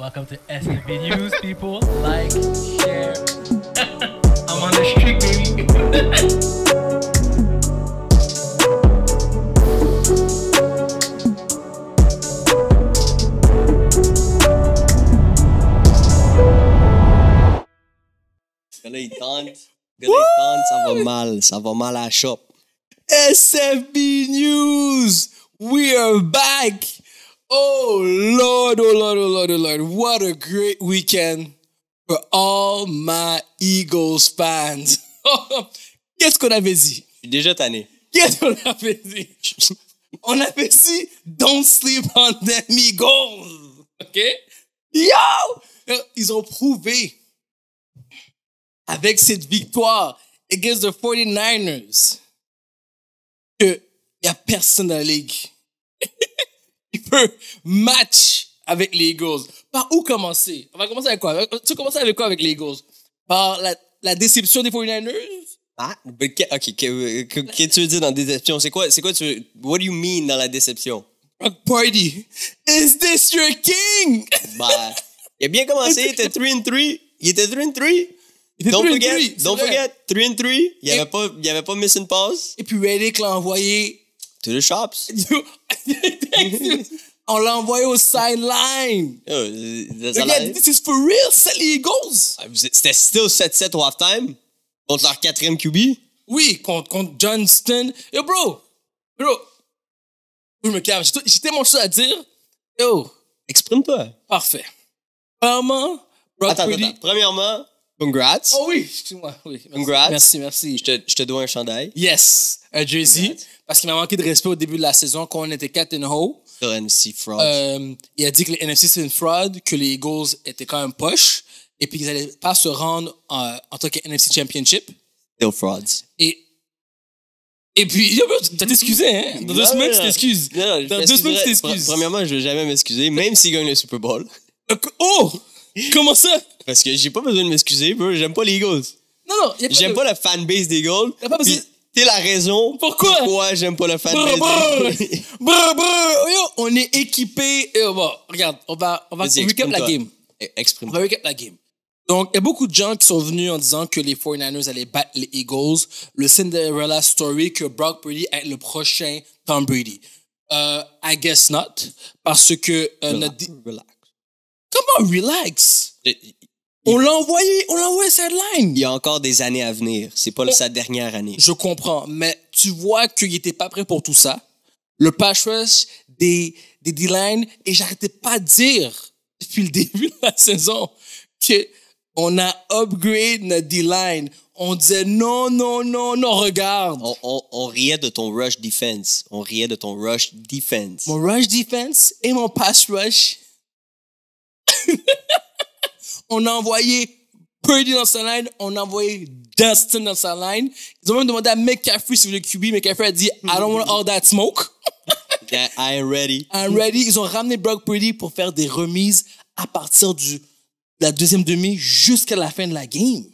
Welcome to STV News, people. Like, share. I'm on the street, baby. Galaytant. Galaytant, ça va mal. Ça va mal à shop. SFB News, we are back. Oh Lord, oh Lord, oh Lord, oh Lord. What a great weekend for all my Eagles fans. Qu'est-ce qu'on avait dit? Je suis déjà tanné. Qu'est-ce qu'on avait dit? On avait dit Don't sleep on them Eagles. OK? Yo! Ils ont prouvé avec cette victoire against the 49ers qu'il n'y a personne dans la ligue. il peut match avec les Eagles. Par où commencer? On va commencer avec quoi? Tu commences avec quoi avec les Eagles? Par la, la déception des 49ers? Ah, ok, qu'est-ce que, tu veux dire dans déception? C'est quoi, c'est quoi tu veux, what do you mean dans la déception? Rock Party, is this your king? Bah, il a bien commencé, il était 3 and 3. Il était 3 and 3. Don't forget, 3 don't forget, 3 and 3. Il n'y avait, pas, il avait pas miss une pass. Et puis Reddick l'a envoyé. To the shops. On l'a envoyé au sideline. Regarde, oh, euh, this is for real, c'est les Eagles. Ah, c'était still 7-7 au halftime contre leur quatrième QB. Oui, contre, contre Johnston. Yo, bro, bro, je me calme. J'ai tellement de à dire. Yo. Exprime-toi. Parfait. Premièrement, Brock attends, attends, Premièrement, congrats. Oh oui, excuse-moi. Oui, merci. Congrats. Merci, merci. Je te, je te dois un chandail. Yes euh, jay parce qu'il m'a manqué de respect au début de la saison quand on était 4 in ho. NFC fraud. Euh, il a dit que les NFC c'est une fraude, que les Eagles étaient quand même poches et puis qu'ils n'allaient pas se rendre euh, en, tant que NFC Championship. Still frauds. Et et puis, t'as excusé hein? Dans deux semaines, tu t'excuses. Dans deux semaines, t'excuses. Premièrement, je ne vais jamais m'excuser, même s'ils gagnent le Super Bowl. Euh, oh! Comment ça? Parce que j'ai pas besoin de m'excuser, Je J'aime pas les Eagles. Non, non, J'aime pas la fanbase des Eagles. pas besoin. C'est la raison pourquoi, pourquoi j'aime pas le fan brr, brr, brr, Yo, on est équipé. Bon, regarde, on va, on va recap la game. Eh, Exprime. On va recap la game. Donc, il y a beaucoup de gens qui sont venus en disant que les 49ers allaient battre les Eagles. Le Cinderella story que Brock Brady est le prochain Tom Brady. Euh, I guess not. Parce que euh, relax, Relax. Comment relax? On l'a envoyé, on l'a envoyé cette line. Il y a encore des années à venir. C'est pas sa dernière année. Je comprends, mais tu vois qu'il était pas prêt pour tout ça. Le pass rush des, des D-line, et j'arrêtais pas de dire depuis le début de la saison que on a upgrade notre D-line. On disait non, non, non, non, regarde. On, on, on, riait de ton rush defense. On riait de ton rush defense. Mon rush defense et mon pass rush. on a envoyé Purdy dans sa line, on a envoyé Dustin dans sa line. Ils ont même demandé à McCaffrey si vous le QB. McCaffrey a dit, I don't want all that smoke. yeah, I'm ready. I'm ready. Ils ont ramené Brock Purdy pour faire des remises à partir du, la deuxième demi jusqu'à la fin de la game.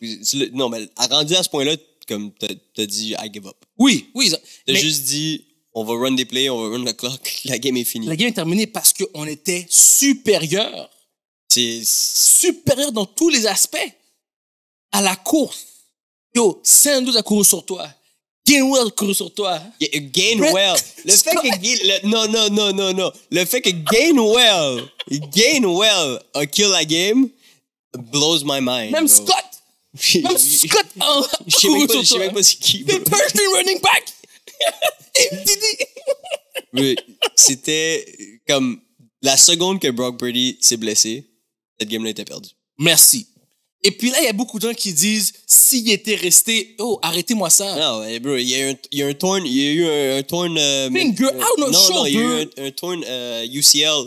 Non, mais rendu à ce point-là, comme t'as dit, I give up. Oui, oui. T'as juste dit, on va run des plays, on va run the clock, la game est finie. La game est terminée parce qu'on était supérieur. C'est supérieur dans tous les aspects à la course. Yo, Sanders a couru sur toi. Gainwell couru sur toi. Gainwell. Le fait que non, non, non, non, non. Le fait que Gainwell, Gainwell a kill la game blows my mind. Même Scott. Même Scott a couru sur toi. Je sais même pas qui. The person running back. C'était comme la seconde que Brock Purdy s'est blessé cette game-là était perdue. Merci. Et puis là, il y a beaucoup de gens qui disent, s'il était resté, oh, arrêtez-moi ça. Non, ah il y, a un, un y a eu un, turn. torn... non, il y a eu un, turn UCL euh,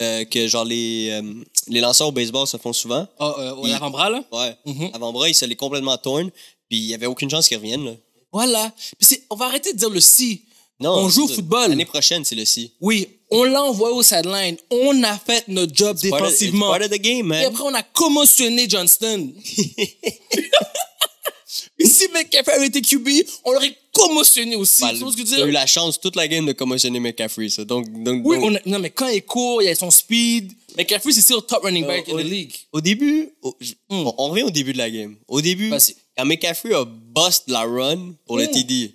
euh, que genre les, euh, les lanceurs au baseball se font souvent. Oh, l'avant-bras, là? Ouais, mhm. avant-bras, il se l'est complètement torn, puis il n'y avait aucune chance qu'il revienne, là. Voilà. on va arrêter de dire le si. Non, on joue au football. L'année prochaine, c'est le si. Oui, on l'a envoyé au sideline. On a fait notre job défensivement. Et après, on a commotionné Johnston. si McCaffrey avait été QB, on l'aurait commotionné aussi. Bah, tu ce que je veux dire? as eu la chance toute la game de commotionner McCaffrey. Donc, oui, non, mais quand il court, il a son speed. McCaffrey, c'est still top running euh, back in the la league. Au début, hmm. On, revient au début de la game. Au début, bah, quand McCaffrey a bust la run pour le hmm. TD.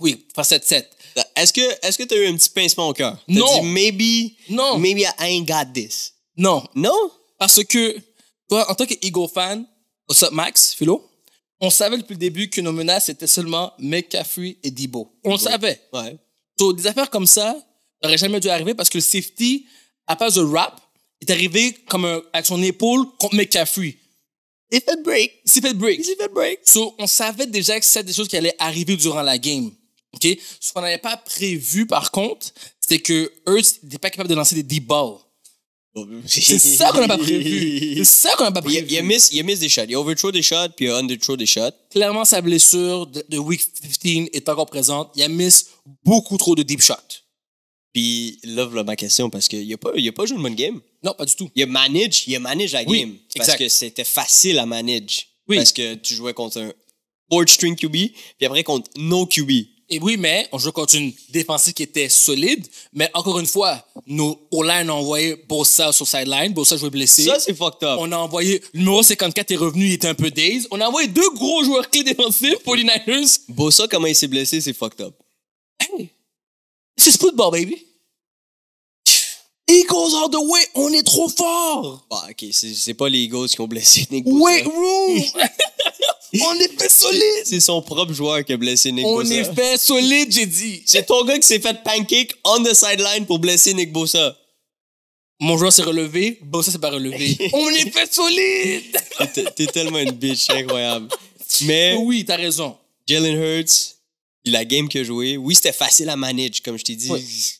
Oui, facette 7 est-ce que est-ce que t'as eu un petit pincement au cœur? Non. Dit, maybe. Non. Maybe I ain't got this. Non. Non. Parce que toi, en tant qu'Ego fan, what's up Max, Philo? On savait depuis le début que nos menaces étaient seulement McCaffrey et Debo. On savait. Ouais. Donc, des affaires comme ça n'auraient jamais dû arriver parce que le safety, à part le rap, est arrivé comme avec son épaule contre McCaffrey. Il fait break. Il fait break. Il fait break. Donc, on savait déjà que c'était des choses qui allaient arriver durant la game. Ce qu'on n'avait pas prévu, par contre, c'était que eux n'étaient pas capable de lancer des deep balls. C'est ça qu'on n'a pas prévu. C'est ça qu'on n'a pas prévu. Il, a miss, des shots. Il a overthrow des shots, puis il a underthrow des shots. Clairement, sa blessure de, week 15 est encore présente. Il a miss beaucoup trop de deep shots. Puis, love là, ma question, parce qu'il n'a pas, a pas joué une bonne game. Non, pas du tout. Il a manage, il a manage la game. Parce que c'était facile à manage. Parce que tu jouais contre un board string QB, puis après contre no QB. Et oui, mais on joue contre une défensive qui était solide. Mais encore une fois, nos O-line ont envoyé Bossa sur sideline. Bossa jouait blessé. Ça, c'est fucked up. On a envoyé numéro 54 est revenu, il était un peu daze. On a envoyé deux gros joueurs clés défensifs pour les Niners. Bossa, comment il s'est blessé, c'est fucked up. Hey, c'est football, baby. Eagles all the way, on est trop fort. Bah, ok, c'est pas les Eagles qui ont blessé Nick Wait, room! On est fait solide. C'est son propre joueur qui a blessé Nick Bosa. On est fait solide, j'ai dit. C'est ton gars qui s'est fait pancake on the sideline pour blesser Nick Bosa. Mon joueur s'est relevé, Bosa s'est pas relevé. on est fait solide. T'es tellement une bitch, incroyable. Mais oui, t'as raison. Jalen Hurts, la game qu'il a joué, oui, c'était facile à manage, comme je t'ai dit.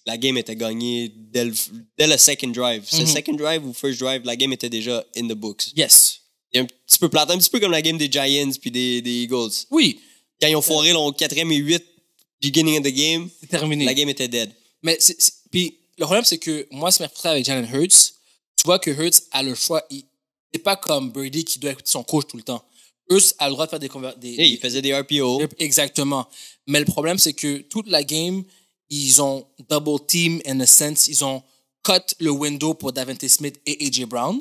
La game était gagnée dès le, second drive. C'est mm-hmm. second drive ou first drive, la game était déjà in the books. Yes un petit peu plate, un petit peu comme la game des Giants puis des, Eagles. Oui. Quand ils ont foiré leur quatrième et 8, beginning of the game, terminé. La game était dead. Mais puis le problème, c'est que moi, ce qui avec Jalen Hurts, tu vois que Hurts a le choix. Il- C'est pas comme Brady qui doit écouter son coach tout le temps. Hurts a le droit de faire des, Il des, faisait des RPO. Exactement. Mais le problème, c'est que toute la game, ils ont double team in a sense. Ils ont cut le window pour Davante Smith et AJ Brown.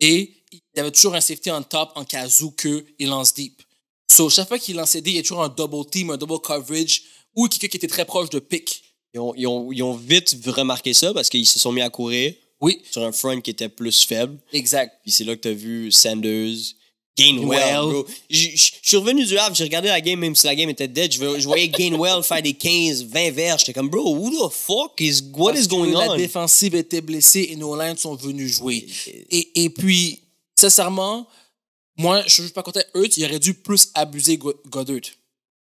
Et il avait toujours un safety en top en cas où il lance deep. So, chaque fois qu'il lançait deep, il y a toujours un double team, un double coverage ou quelqu'un qui était très proche de pick. Ils ont, vite remarqué ça parce qu'ils se sont mis à courir sur un front qui était plus faible. Exact. Puis c'est là que tu as vu Sanders, Gainwell. Je suis revenu du Havre, j'ai regardé la game, même si la game était dead. Je voyais Gainwell faire des 15, 20 verges. J'étais comme, bro, who the fuck is, what is going on? La défensive était blessée et nos Lions sont venus jouer. Et, puis, sincèrement, moi, je suis pas content. Eux, ils auraient dû plus abuser Goddard.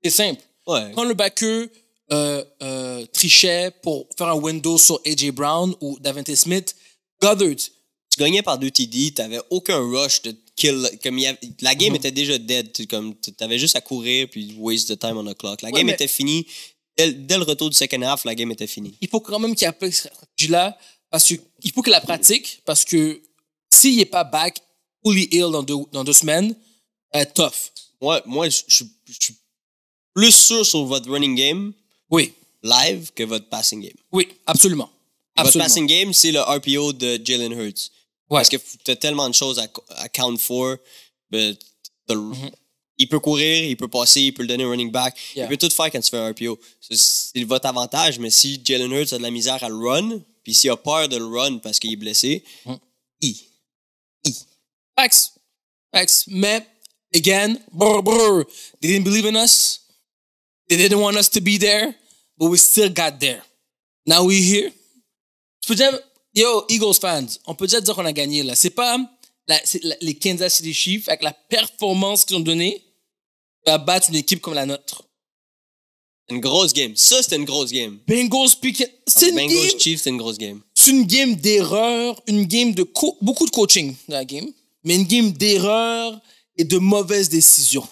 C'est simple. Quand le Backeux euh, euh, pour faire un window sur A.J. Brown ou Davante Smith. Goddard. Tu gagnais par deux TD, t'avais aucun rush de la game mhm. était déjà dead. Tu, avais juste à courir puis waste the time on the clock. La game était finie. Dès, le retour du second half, la game était finie. Il faut quand même qu'il applique là parce qu'il faut qu'il la pratique parce que s'il n'est pas back, fully ill dans deux, dans deux semaines, euh, tough. Moi, moi je, suis plus sûr sur votre running game oui. live que votre passing game. Oui, absolument. absolument. Votre passing game, c'est le RPO de Jalen Hurts. Ouais. Parce que t'as tellement de choses à, à count for. But mm-hmm. Il peut courir, il peut passer, il peut le donner running back. Il peut tout faire quand tu fais un RPO. C'est votre avantage, mais si Jalen Hurts a de la misère à le run, puis s'il a peur de le run parce qu'il est blessé, mm. I. I. Facts. Facts. Mais, again, brr, brr, they didn't believe in us. They didn't want us to be there, but we still got there. Now we here. Tu peux dire, Yo, Eagles fans, on peut déjà dire qu'on a gagné là. C'est pas les Kansas City Chiefs avec la performance qu'ils ont donnée va battre une équipe comme la nôtre. Une grosse game. Ça, c'était une grosse game. Bengals C'est une game. Chiefs, c'est une grosse game. C'est une game d'erreur, une game de beaucoup de coaching dans la game, mais une game d'erreur et de mauvaises décisions.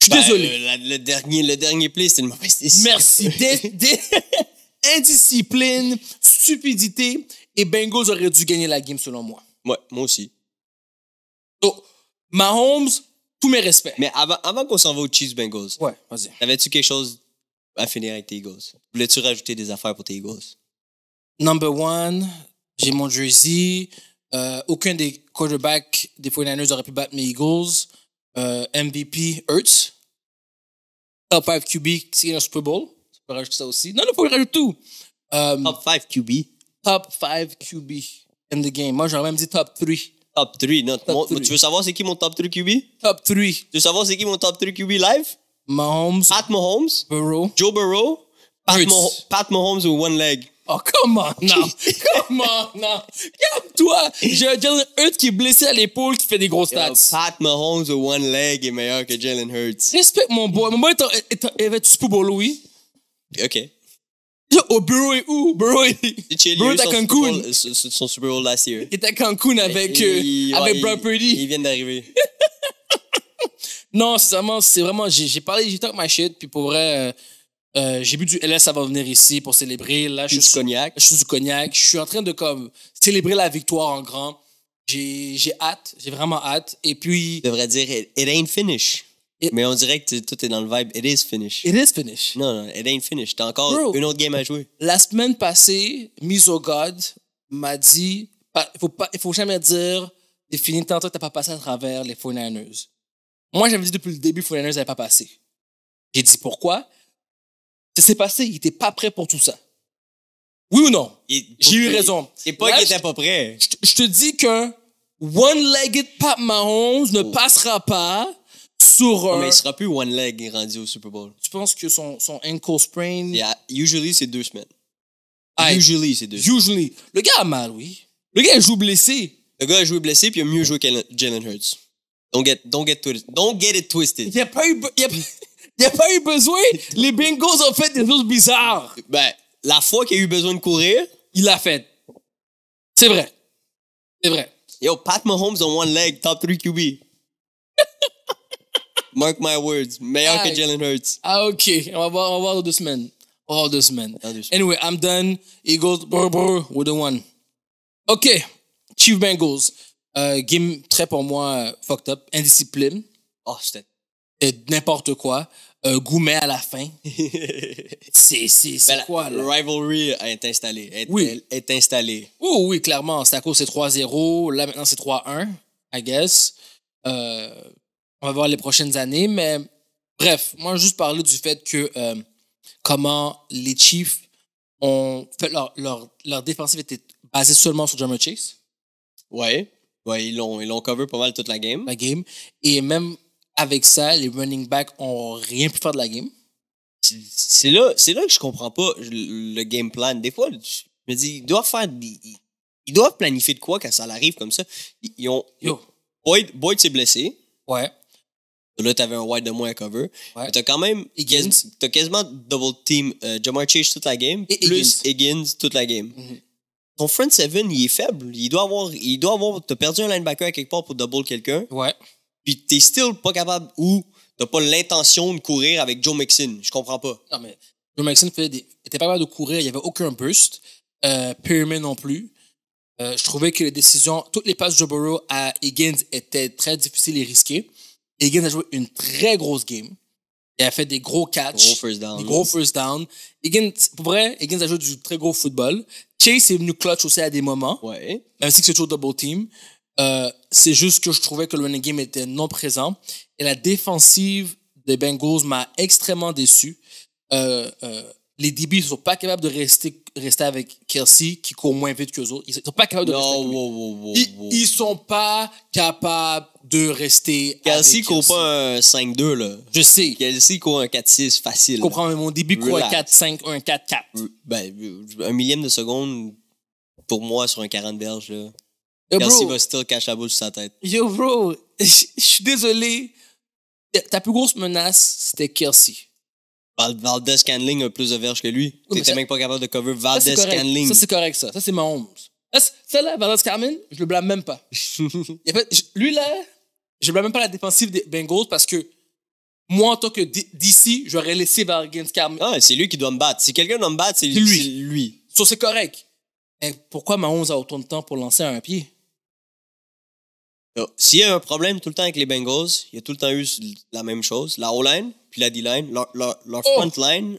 Je suis bah, désolé. Le, dernier, le dernier play, c'était une mauvaise décision. Merci. dès, indiscipline, stupidité, et Bengals auraient dû gagner la game selon moi. Ouais, moi aussi. Donc, Mahomes, tous mes respects. Mais avant, avant qu'on s'en va aux Chiefs Bengals, ouais, vas-y. Avais-tu quelque chose à finir avec tes Eagles? Voulais-tu rajouter des affaires pour tes Eagles? Number one, j'ai mon jersey. Euh, aucun des quarterbacks des 49ers aurait pu battre mes Eagles. Euh, MVP, Hurts. Top 5 QB, c'est un Super Bowl peux rajouter ça aussi. Non, non, faut que je rajoute tout. Euh, top 5 QB. Top 5 QB in the game. Moi, j'aurais même dit top 3. Top 3, non. Tu veux savoir c'est qui mon top 3 QB? Top 3. Tu veux savoir c'est qui mon top 3 QB live? Mahomes. Pat Mahomes. Burrow. Joe Burrow. Pat, Mahomes with one leg. Oh, comment non? on non? Calme-toi! J'ai Jalen Hurts qui est blessé à l'épaule qui fait des grosses stats. Yo, Pat Mahomes with one leg est meilleur que Jalen Hurts. Respect, mon boy. Mon boy, va tu Super Bowl, oui? OK. Au bureau est où? Bureau est... à Cancun. Son, Super last year. Il était à Cancun avec, euh, avec Purdy. Ils viennent d'arriver. non, vraiment, c'est vraiment. J'ai parlé, j'ai talk my shit, puis pour vrai. Euh, euh j'ai bu du LS ça va venir ici pour célébrer. Là, je suis du cognac. Je suis du cognac. Je suis en train de comme célébrer la victoire en grand. J'ai hâte. J'ai vraiment hâte. Et puis. Je devrais dire, it ain't finished mais on dirait que tout est dans le vibe. It is finished. It is finished. Non, non, it ain't finished. T'as encore une autre game à jouer. La semaine passée, Mise God m'a dit il faut, pas, il faut jamais dire t'es fini tant que t'as pas passé à travers les 49ers. Moi, j'avais dit depuis le début, les 49ers n'avaient pas passé. J'ai dit pourquoi Ça s'est passé, il était pas prêt pour tout ça. Oui ou non J'ai eu raison. C'est pas qu'il était pas prêt. Je te dis qu'un One-Legged Pop Mahomes ne oh. passera pas mais il sera plus one leg rendu au Super Bowl. Tu penses que son, son ankle sprain. Yeah, usually c'est deux semaines. usually c'est deux Usually. Le gars a mal, oui. Le gars joue blessé. Le gars a joué blessé puis il a mieux joué que Jalen Hurts. Don't get, don't get, twisted. Don't get it twisted. Il a pas eu, il a, a pas eu besoin. Les Bengals ont fait des choses bizarres. Ben, la fois qu'il a eu besoin de courir, il l'a fait. C'est vrai. C'est vrai. Yo, Pat Mahomes on one leg, top 3 QB. Mark my words, meilleur que Jalen Hurts. Ah, OK. On va voir, on va voir deux semaines. Oh, deux semaines. Anyway, I'm done. Eagles, brr, brr, with the one. OK. Chief Bengals. Euh, game très pour moi euh, fucked up. Indiscipline. Oh, c'était n'importe quoi. Euh, Goumet à la fin. c'est c'est ben, quoi, là? rivalry est installée. oui. Est installée. Oh, oui, clairement. cause c'est 3-0. Là, maintenant, c'est 3-1, I guess. Euh, on va voir les prochaines années, mais bref, moi, juste parler du fait que euh, comment les Chiefs ont fait leur, leur, leur défensive était basée seulement sur Jammer Chase. Ouais. Ouais, ils l'ont, ils cover pas mal toute la game. La game. Et même avec ça, les running backs ont rien pu faire de la game. C'est là, c'est là que je comprends pas le game plan. Des fois, je me dis, ils doivent faire. Ils, ils doivent planifier de quoi quand ça arrive comme ça. Ils ont. Boyd, Boyd s'est blessé. Ouais. Là, avais un wide de moins à cover. Ouais. T'as quand même. T'as quasiment double team euh, Jamar Chase toute la game, plus Higgins. toute la game. Mhm. Ton friend seven, il est faible. Il doit avoir. Il doit avoir. T'as perdu un linebacker à quelque part pour double quelqu'un. Ouais. Puis t'es still pas capable ou t'as pas l'intention de courir avec Joe Mixon. Je comprends pas. Non, mais Joe Mixon des... était pas capable de courir. Il n'y avait aucun boost. Euh, Pyramid non plus. Euh, je trouvais que les décisions, toutes les passes de Burrow à Higgins étaient très difficiles et risquées. Higgins a joué une très grosse game. et a fait des gros catchs. Gros first down. Des gros first down. pour vrai, Higgins a joué du très gros football. Chase est venu clutch aussi à des moments. Ouais. Ainsi que c'est toujours double team. Euh, c'est juste que je trouvais que le running game était non présent. Et la défensive des Bengals m'a extrêmement déçu. Euh, euh, les DB ne sont pas capables de rester rester avec Kelsey qui court moins vite que les autres. Ils sont pas capables de rester. Avec ils, sont pas capables de rester. Kelsey avec court pas un 5-2 là. Je sais. Kelsey court un 4-6 facile. Je comprends, mais mon début court un 4-5, un 4-4. Euh, ben, euh, un millième de seconde pour moi sur un 40 verge. Kelsey va still cacher la boule sur sa tête. Yo bro, je suis désolé. Ta plus grosse menace c'était Kelsey. Val Valdez Scanling a plus de verges que lui. T'étais même pas capable de cover Valdez Scanling. Ça, c'est correct, ça. Ça, c'est Mahomes. Ça là Valdez Carmen, je le blâme même pas. lui, là, je blâme même pas la défensive des Bengals parce que moi, en tant que DC, j'aurais laissé Valdez Carmen. Ah, c'est lui qui doit me battre. Si quelqu'un doit me battre, c'est lui. lui. Ça, c'est correct. Et pourquoi Mahomes a autant de temps pour lancer un pied? S'il y a un problème tout le temps avec les Bengals, il y a tout le temps eu la même chose. La O-line, puis la D-line, leur, oh! front line,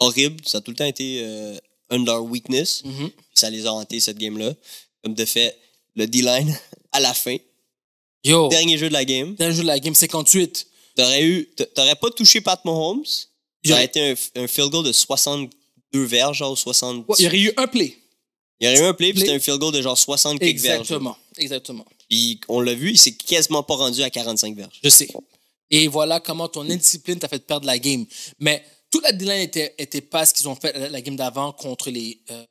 horrible, ça a tout le temps été euh, under weakness. Mm-hmm. Ça les a hantés cette game-là. Comme de fait, le D-line, à la fin, dernier jeu de la game. Dernier jeu de la game, 58. T'aurais eu, pas touché Pat Mahomes. Ça aurait été un, field goal de 62 verges, genre 60. il y aurait eu un play. Il y a eu un play, puis c'était un field goal de genre 60 kicks verges. Exactement, exactement. Puis on l'a vu, il s'est quasiment pas rendu à 45 verges. Je sais. Et voilà comment ton indiscipline t'a fait perdre la game. Mais toute la D-line était, était pas ce qu'ils ont fait la game d'avant contre les. Euh,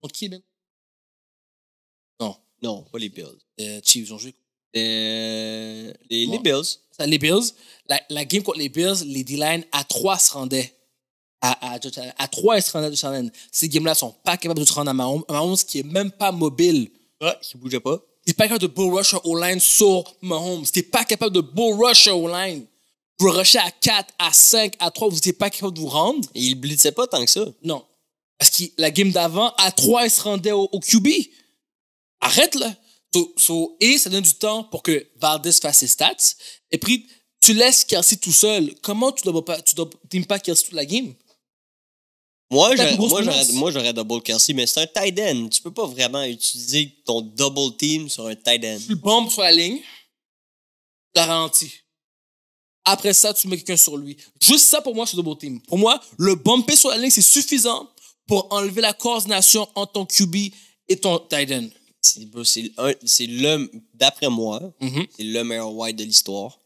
contre qui, ben? Non. Non, pas les Bills. Euh, Chiefs, ont joué. Euh, les, les, Bills. Ça, les Bills. La, la, game contre les Bills, les D-line à 3 se rendaient à, à, à 3, elle se rendait à Josh Ces games-là sont pas capables de se rendre à Mahomes. Mahomes qui est même pas mobile. Ah, qui bougeait pas. T'es pas capable de bull rush au line sur Mahomes. T'es pas capable de bull rush au line. Vous rushez à 4, à 5, à 3, vous n'étiez pas capable de vous rendre. Et il blitzait pas tant que ça. Non. Parce que la game d'avant, à 3, il se rendait au, QB. Arrête là. et ça donne du temps pour que Valdez fasse ses stats. Et puis, tu laisses Kelsey tout seul. Comment tu ne pas, tu dois, pas Kelsey toute la game? Moi, j'aurais, double Kelsey, mais c'est un tight end. Tu peux pas vraiment utiliser ton double team sur un tight end. Tu le bombes sur la ligne, garanti. Après ça, tu mets quelqu'un sur lui. Juste ça, pour moi, c'est double team. Pour moi, le bumper sur la ligne, c'est suffisant pour enlever la coordination entre ton QB et ton tight end. C'est le, d'après moi, mm-hmm. c'est le meilleur wide de l'histoire.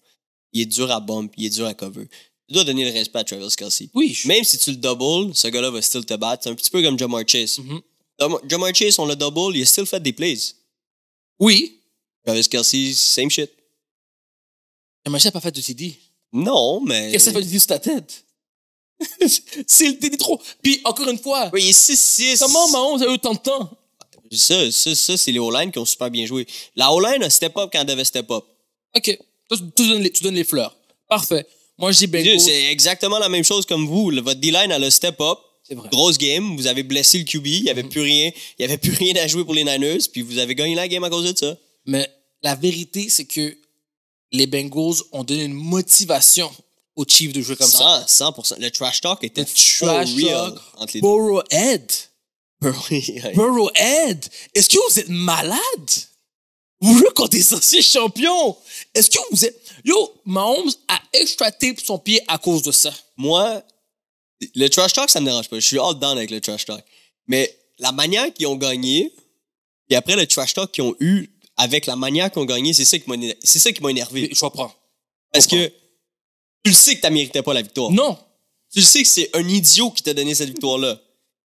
Il est dur à bump, il est dur à cover. Tu dois donner le respect à Travis Kelsey. Oui. Même si tu le doubles, ce gars-là va still te battre. C'est un petit peu comme Jamar Chase. Mm Jamar Chase, on le double, il a still fait des plays. Oui. Travis Kelsey, same shit. Jamar Chase n'a pas fait de TD. Non, mais. Qu'est-ce que fait de TD sur ta tête? c'est le TD trop. Puis encore une fois. Oui, il est 6-6. Comment Mahomes a eu tant de temps? Ça, ça, ça c'est les O-line qui ont super bien joué. La O-line a step up quand elle devait step up. OK. tu, donnes les, tu donnes les fleurs. Parfait. Moi, je C'est exactement la même chose comme vous. Votre D-line, a le step-up. Grosse game. Vous avez blessé le QB. Il n'y avait, mhm. plus rien. Il y avait plus rien à jouer pour les Niners. Puis vous avez gagné la game à cause de ça. Mais la vérité, c'est que les Bengals ont donné une motivation aux Chiefs de jouer comme ça. 100 Le trash talk était trash talk entre les Est-ce que vous êtes malade? Vous qu'on t'es anciens champion. Est-ce que vous êtes... Yo, Mahomes a extraté son pied à cause de ça. Moi, le trash talk, ça me dérange pas. Je suis all down avec le trash talk. Mais la manière qu'ils ont gagné, et après le trash talk qu'ils ont eu avec la manière qu'ils ont gagné, c'est ça qui m'a énervé. Je comprends. Parce que tu le sais que tu méritais pas la victoire. Non. Tu le sais que c'est un idiot qui t'a donné cette victoire-là.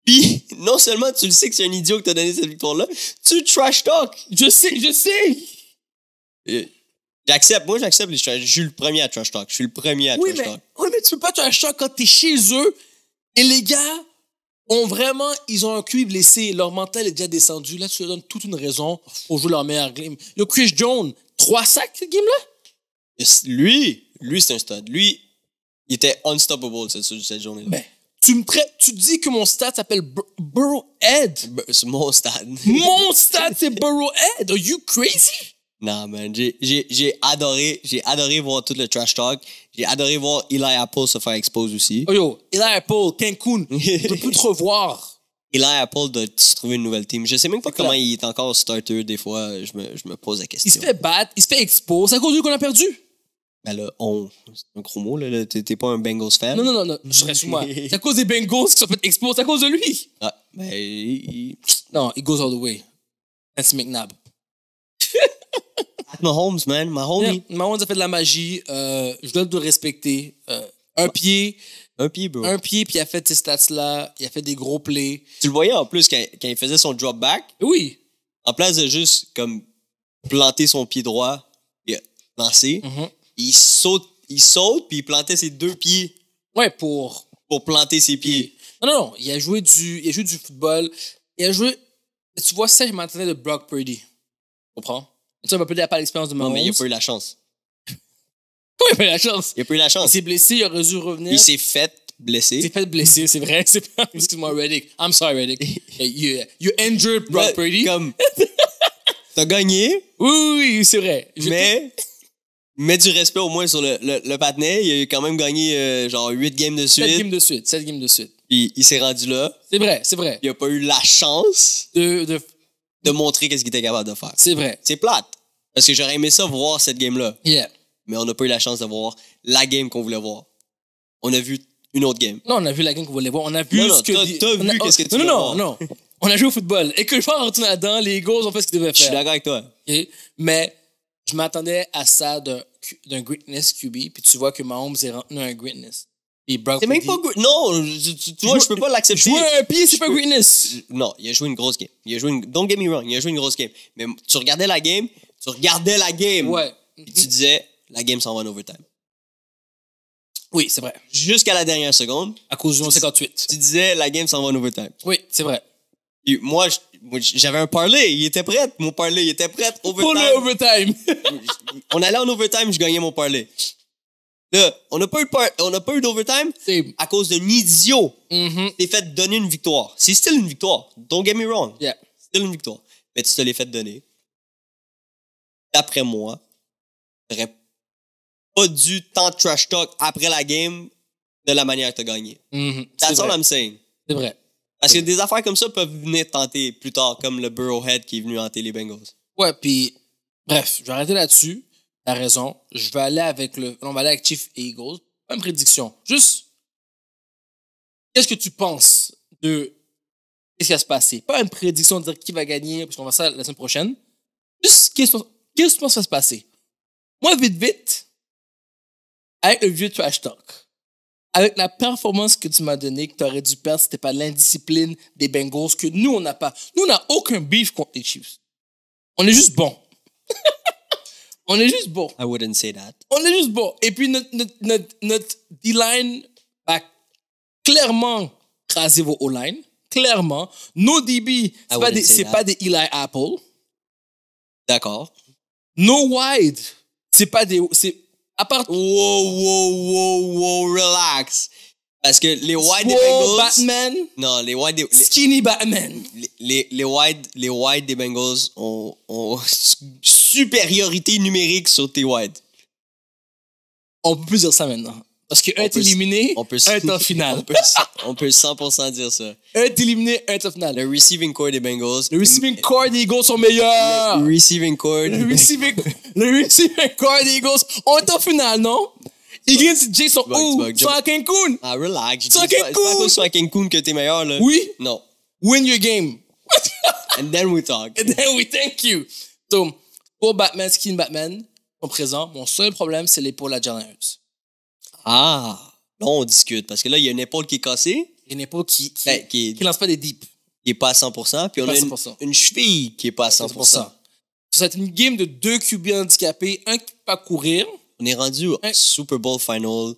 Puis, non seulement tu le sais que c'est un idiot qui t'a donné cette victoire-là, tu trash talk. Je sais, je sais. Euh, j'accepte, moi j'accepte les Je suis le premier à trash talk. Je suis le premier à trash talk. Oui, mais tu peux pas trash talk quand t'es chez eux et les gars ont vraiment, ils ont un QI blessé, leur mental est déjà descendu. Là, tu leur donnes toute une raison pour jouer leur meilleur game. Le Chris Jones, trois sacs ce game-là? Lui, lui c'est un stud. Lui, il était unstoppable cette, journée-là. Ben, tu me traites, tu dis que mon stade s'appelle Burrowhead. c'est mon stade. mon stade, c'est Burrowhead. Are you crazy? Non, man, j'ai adoré, j'ai adoré voir tout le trash talk. J'ai adoré voir Eli Apple se faire expose aussi. Oh yo, Eli Apple, Cancun, je peux plus te revoir. Eli Apple doit se trouver une nouvelle team. Je sais même pas comment il est encore starter des fois, je me, je me pose la question. Il se fait battre, il se fait expose à cause de qu'on a perdu. Ben là, on. C'est un gros mot, là. T'es pas un Bengals fan. Non, non, non, non. je serais moi. C'est à cause des Bengals qui sont fait exploser, à cause de lui. Ah, ben, il- Non, it goes all the way. That's McNabb. Mahomes, man. Mahomes, Mahomes a fait de la magie. Euh, je dois le respecter. Euh, un pied, un pied, bro. un pied, puis il a fait ces stats-là. Il a fait des gros plays. Tu le voyais en plus quand, quand il faisait son drop back, Oui. en place de juste comme planter son pied droit et lancer, mm-hmm il saute, il saute, puis il plantait ses deux pieds. Ouais, pour. Pour planter ses pieds. Non, non, non. Il a joué du, il a du football. Il a joué. Tu vois ça, je m'entendais de Brock Purdy. Tu comprends? Tu vois, Brock Purdy n'a pas l'expérience de Mahomes. Non, mais il n'a pas eu la chance. Comment il n'a pas eu la chance? Il n'a pas eu la chance. Il s'est blessé, il aurait dû revenir. Il s'est fait blesser. Il s'est fait blesser, c'est vrai. Excuse-moi, Reddick. I'm sorry, Reddick. you, you injured Brock Purdy. Comme. T'as gagné. Oui, oui, c'est vrai. mais met du respect au moins sur le, le, le patinet. Il a quand même gagné euh, genre 8 games de suite. 7 games de suite. 7 games de suite. Puis il s'est rendu là. C'est vrai, c'est vrai. Il n'a pas eu la chance de, de... de montrer qu'est-ce qu'il était capable de faire. C'est vrai. C'est plate. Parce que j'aurais aimé ça voir cette game-là. Yeah. Mais on n'a pas eu la chance de voir la game qu'on voulait voir. On a vu une autre game. Non, on a vu la game qu'on voulait voir. On a vu non, non, que. vu ce que tu Non, non, non, on a joué au football. Et que je fort en là-dedans, les gars ont fait ce qu'ils devaient faire. Je suis d'accord avec toi. Ok. Mais je m'attendais à ça d'un, greatness QB, puis tu vois que Mahomes est dans un greatness. c'est même pas Greatness. Non, tu, vois, je peux pas l'accepter. Jouer un pied, c'est pas greatness. Non, il a joué une grosse game. Il a joué une... Don't get me wrong, il a joué une grosse game. Mais tu regardais la game, tu regardais la game. Ouais. Et tu disais, la game s'en va en overtime. Oui, c'est vrai. Jusqu'à la dernière seconde. À cause du 58. Tu disais, la game s'en va en overtime. Oui, c'est vrai. Moi, moi, j'avais un parlay, il était prêt, mon parlay, il était prêt. Overtime. Pour le overtime. on allait en overtime, je gagnais mon parlay. on n'a pas eu, on pas eu d'overtime à cause d'un idiot Tu -hmm. fait donner une victoire. C'est still une victoire. Don't get me wrong. Yeah. Still une victoire. Mais tu te l'es fait donner. D'après moi, t'aurais pas dû tant trash talk après la game de la manière que t'as gagné. Mm-hmm. That's all I'm saying. C'est vrai. Parce que des affaires comme ça peuvent venir tenter plus tard, comme le Burrowhead qui est venu hanter les Bengals. Ouais, puis bref, je vais arrêter là-dessus. T'as raison. Je vais aller avec le. On va aller avec Chief Eagles. Pas une prédiction. Juste. Qu'est-ce que tu penses de. Qu'est-ce qui va se passer? Pas une prédiction de dire qui va gagner, parce qu'on va ça la semaine prochaine. Juste, qu'est-ce que tu penses va se passer? Moi, vite, vite, avec le vieux trash talk avec la performance que tu m'as donnée, que tu aurais dû perdre, c'était pas l'indiscipline des Bengals que nous, on n'a pas. Nous, on n'a aucun beef contre les Chiefs. On est juste bon. on est juste bon. I wouldn't say that. On est juste bon. Et puis, notre, notre, notre, D-line va clairement craser vos O-line. Clairement. Nos DB, c'est pas, des, pas des Eli Apple. D'accord. Nos wide, c'est pas des. À part. Wow, wow, wow, wow, relax. Parce que les White des Bengals. Batman. Non, les White des. Skinny Batman. Les, les, les, White, les des Bengals ont, ont supériorité numérique sur tes White. On peut plus dire ça maintenant. Parce que un est éliminé, on peut, un est en finale. on, peut, 100% dire ça. Un est éliminé, un est en finale. Le receiving core des Bengals. Le receiving core des Eagles sont meilleurs. Le receiving core. Le receiving, le receiving core des Eagles. On est en finale, non? Higgins et Jay sont où? Ils Cancun. Ah, relax. Ils sont à Cancun. C'est pas à que t'es meilleur, là. Oui? Non. Win your game. And then we talk. And then we thank you. Donc, pour Batman, Skin Batman, en présent, mon seul problème, c'est l'épaule à Jalen Hurts. Ah, là, on discute. Parce que là, il y a une épaule qui est cassée. Une épaule qui, qui, épaule ben, qui, lance pas des deep. Qui est pas à 100%. Puis on a une, cheville qui est pas à 100%. Ça va être une game de deux QB handicapés, un qui peut pas courir. On est rendu au Super Bowl Final.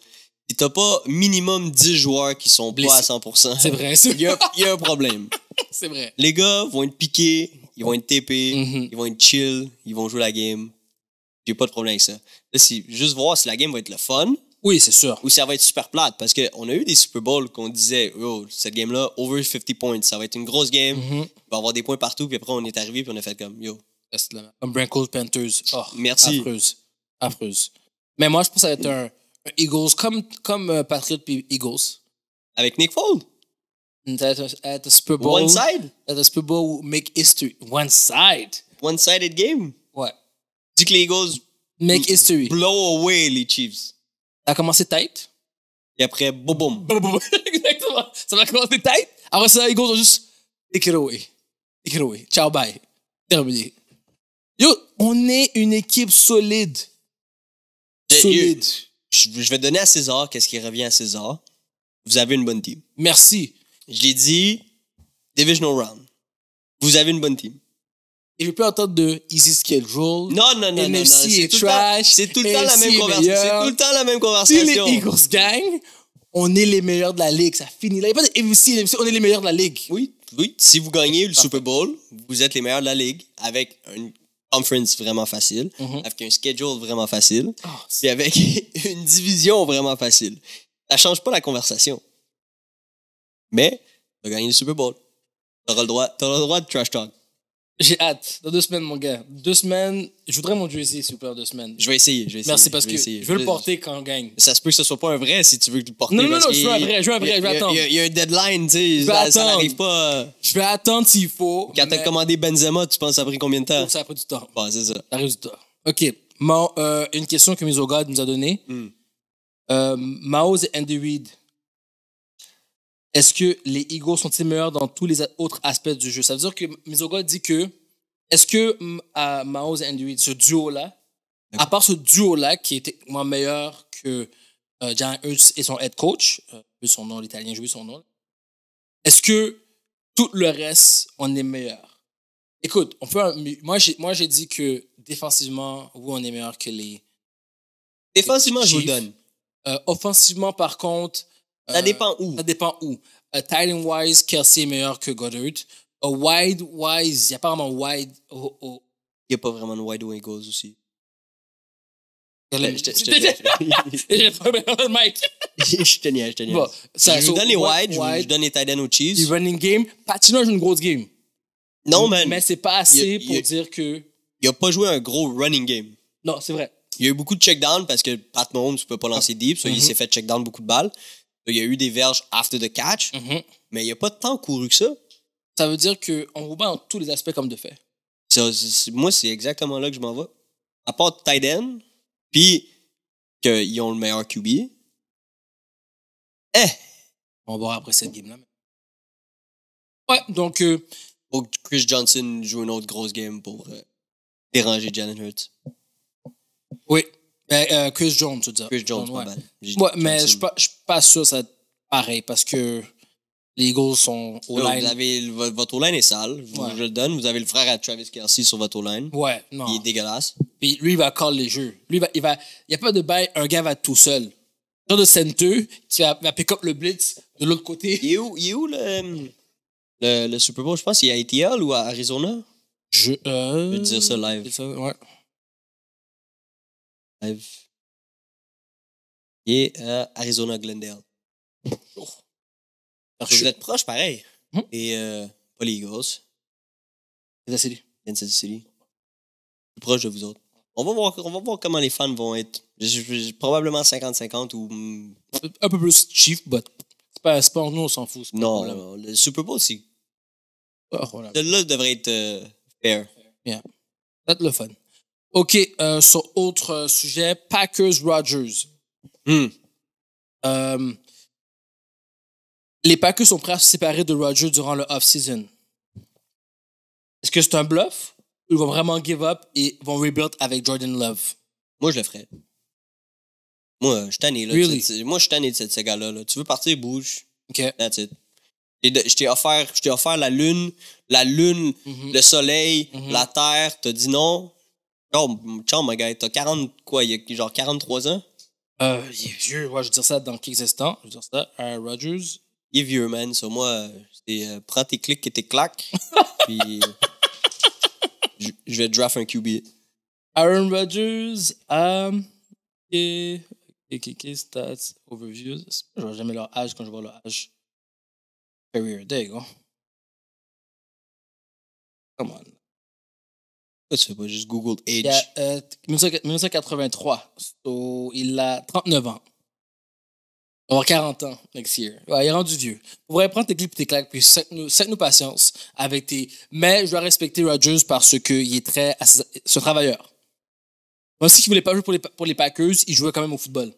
Si t'as pas minimum 10 joueurs qui sont pas à 100%, c'est vrai. Il y, a, un problème. c'est vrai. Les gars vont être piqués, ils vont être TP, mhm. ils vont être chill, ils vont jouer la game. J'ai pas de problème avec ça. Là, c'est juste voir si la game va être le fun oui, c'est sûr. Oui, ça va être super plate parce qu'on a eu des Super Bowls qu'on disait, Yo, oh, cette game-là, over 50 points, ça va être une grosse game, mhm. va avoir des points partout, puis après on est arrivé, puis on a fait comme, yo. Comme Broncos Panthers. Oh, Merci. Affreuse. Affreuse. Mais moi, je pense que ça va être un, Eagles, comme, comme euh, puis Eagles. Avec Nick Fold? Mm, ça va Super Bowl. One side? Super Bowl make history. One side? One-sided game? Ouais. Dis que les Eagles. Make history. Blow away les Chiefs ça a commencé tight. Et après, boum, boum. Exactement. Ça va commencer tight. Après ça, les gars ont juste take it away. Take it away. Ciao, bye. Terminé. Yo, on est une équipe solide. Solide. Je, vais donner à César qu'est-ce qui revient à César. Vous avez une bonne team. Merci. Je l'ai dit, divisional round. Vous avez une bonne team. Et je peux entendre de easy schedule »,« Non, non, non, NFC est trash. C'est tout le temps la même conversation. C'est tout le temps la même conversation. Si les Eagles gagnent, on est les meilleurs de la ligue. Ça finit là. Il n'y a pas de on est les meilleurs de la ligue. Oui, oui. Si vous gagnez le Super Bowl, vous êtes les meilleurs de la ligue avec une conference vraiment facile, mhm. avec un schedule vraiment facile, et ah, avec une division vraiment facile. Ça change pas la conversation. Mais, tu as gagné le Super Bowl. Tu auras le droit de trash talk. J'ai hâte. Dans deux semaines, mon gars. Deux semaines. Je voudrais mon jersey, s'il vous plaît, deux semaines. Je vais essayer. Je vais essayer. Merci parce que je veux le porter quand on gagne. Ça se peut que ce soit pas un vrai si tu veux le porter. Non, non, non, je veux un vrai. Je veux un vrai. Je vais attendre. Il y, a un deadline, tu sais. Ça, n'arrive pas. Je vais attendre s'il faut. Quand t'as commandé Benzema, tu penses que ça a pris combien de temps? Ça a pris du temps. Bon, c'est ça. Ça a pris du temps. OK. Mon, euh, une question que Mizogad nous a donnée. Mm. Euh, Maos et Andy est-ce que les Eagles sont-ils meilleurs dans tous les autres aspects du jeu? Ça veut dire que Mizoga dit que est-ce que à Mahomes et ce duo-là, à part ce duo-là qui est moins meilleur que euh, et son head coach, euh, son nom, l'italien, joue son nom, est-ce que tout le reste, on est meilleur? Écoute, on peut, moi, j'ai, moi j'ai dit que défensivement, oui, on est meilleur que les. Défensivement, je vous donne. Euh, offensivement, par contre, ça euh, dépend où. Ça dépend où. Uh, Wise, Kelsey est meilleur que Goddard. A euh, wide Wise, il n'y a pas vraiment Wide. Il n'y a pas vraiment de Wide when aussi. J'ai le Je te niaise, je te niaise. je donne les wide, je donne les tight end aux cheese. Le running game, Patino joue une grosse game. Non, man. Mais c'est pas assez pour dire que. Il a pas joué un gros running game. Non, c'est vrai. Il y a eu beaucoup de check-down parce que Pat tu ne peut pas lancer deep, il mm-hmm. s'est fait check-down beaucoup de balles il y a eu des verges after the catch, mhm. mais il n'y a pas tant couru que ça. Ça veut dire qu'on roule dans tous les aspects comme de fait. moi, c'est exactement là que je m'en vais. À part tight end, puis qu'ils ont le meilleur QB. Eh! On va voir après cette game-là. Ouais, donc. Euh, Chris Johnson joue une autre grosse game pour euh, déranger Jalen Hurts. Oui, ben, euh, Chris Jones, tu dis. Chris Jones, ouais. pas mal. mais je suis pas, sûr que ça ça pareil parce que les Eagles sont au line. Vous avez, votre line est sale, je, le donne. Vous avez le frère à Travis Kelsey sur votre line Ouais, non. Il est dégueulasse. Puis lui, il va call les jeux. Lui, il va, il a pas de bail, un gars va tout seul. Genre de center qui va, pick up le blitz de l'autre côté. Il est où, il où le, le, Super Bowl, je pense? Il est à ATL ou à Arizona? Euh, je, veux dire ça live. ouais live. Et euh, Arizona Glendale. je... Oh. Vous êtes proche, pareil. Hum? Et euh, pas les Eagles. Kansas City. City. Plus proche de vous autres. On va voir, on va voir comment les fans vont être. Je, je, probablement 50-50 ou. Hmm. Un peu plus chief, mais c'est pas, c'est pas nous, on s'en fout. Non, non, le Super Bowl, aussi. Oh, devrait être euh, fair. Yeah. Ça être le fun. OK, euh, sur autre euh, sujet, Packers rogers hmm. euh, les Packers sont prêts à se séparer de Rogers durant le off-season. Est-ce que c'est un bluff? Ils vont vraiment give up et vont rebuild avec Jordan Love. Moi, je le ferais. Moi, je suis tanné, moi, je suis de cette gars là Tu veux partir, bouge. OK. That's it. Je t'ai offert, la lune, la lune, mm-hmm. le soleil, mm-hmm. la terre. T'as dit non. Oh, chum, mon gars, t'as 40, quoi, il a genre 43 ans? Euh, il est vieux, ouais, je veux dire ça dans quelques instants. Je veux dire ça Aaron euh, Rodgers. Il est vieux, man. Sur moi, euh, c'est euh, prends tes clics et tes claques. puis je, vais draft un QB. Aaron Rodgers, um, et, et, et, stats, overviews. Je vois jamais leur âge quand je vois leur âge. Career, there you go. Come on. Je sais pas, juste Google Age. Euh, il a, 1983. il a 39 ans. Il va avoir 40 ans next year. il est rendu vieux. On pourrez prendre tes clips et tes claques, puis sente-nous nous patience avec tes. Mais je dois respecter Rogers parce qu'il est très. ce travailleur. Moi, si ne voulait pas jouer pour les, pour les Packers, il jouait quand même au football.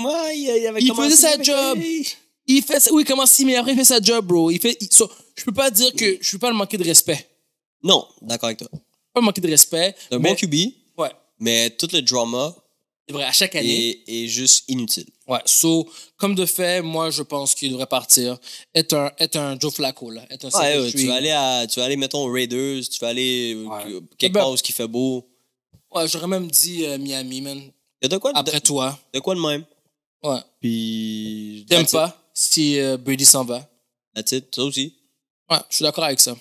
Ouais, il, avait il faisait sa job. Il fait, oui, comment si, mais après, il fait sa job, bro. Il fait, je peux pas dire que je peux pas le manquer de respect. Non, d'accord avec toi pas manquer de respect. Un bon QB. Ouais. Mais tout le drama. C'est vrai, à chaque année. Est, juste inutile. Ouais. So, comme de fait, moi, je pense qu'il devrait partir. est un, un Joe Flacco, là. un tu vas aller à, tu vas aller, mettons, aux Raiders, tu vas aller euh, quelque ben, part qui fait beau. Ouais, j'aurais même dit euh, Miami, man. Y a de quoi de, Après toi. De quoi de même. Ouais. Puis. T'aimes pas si euh, Brady s'en va. That's it, ça aussi. Ouais, je suis d'accord avec ça.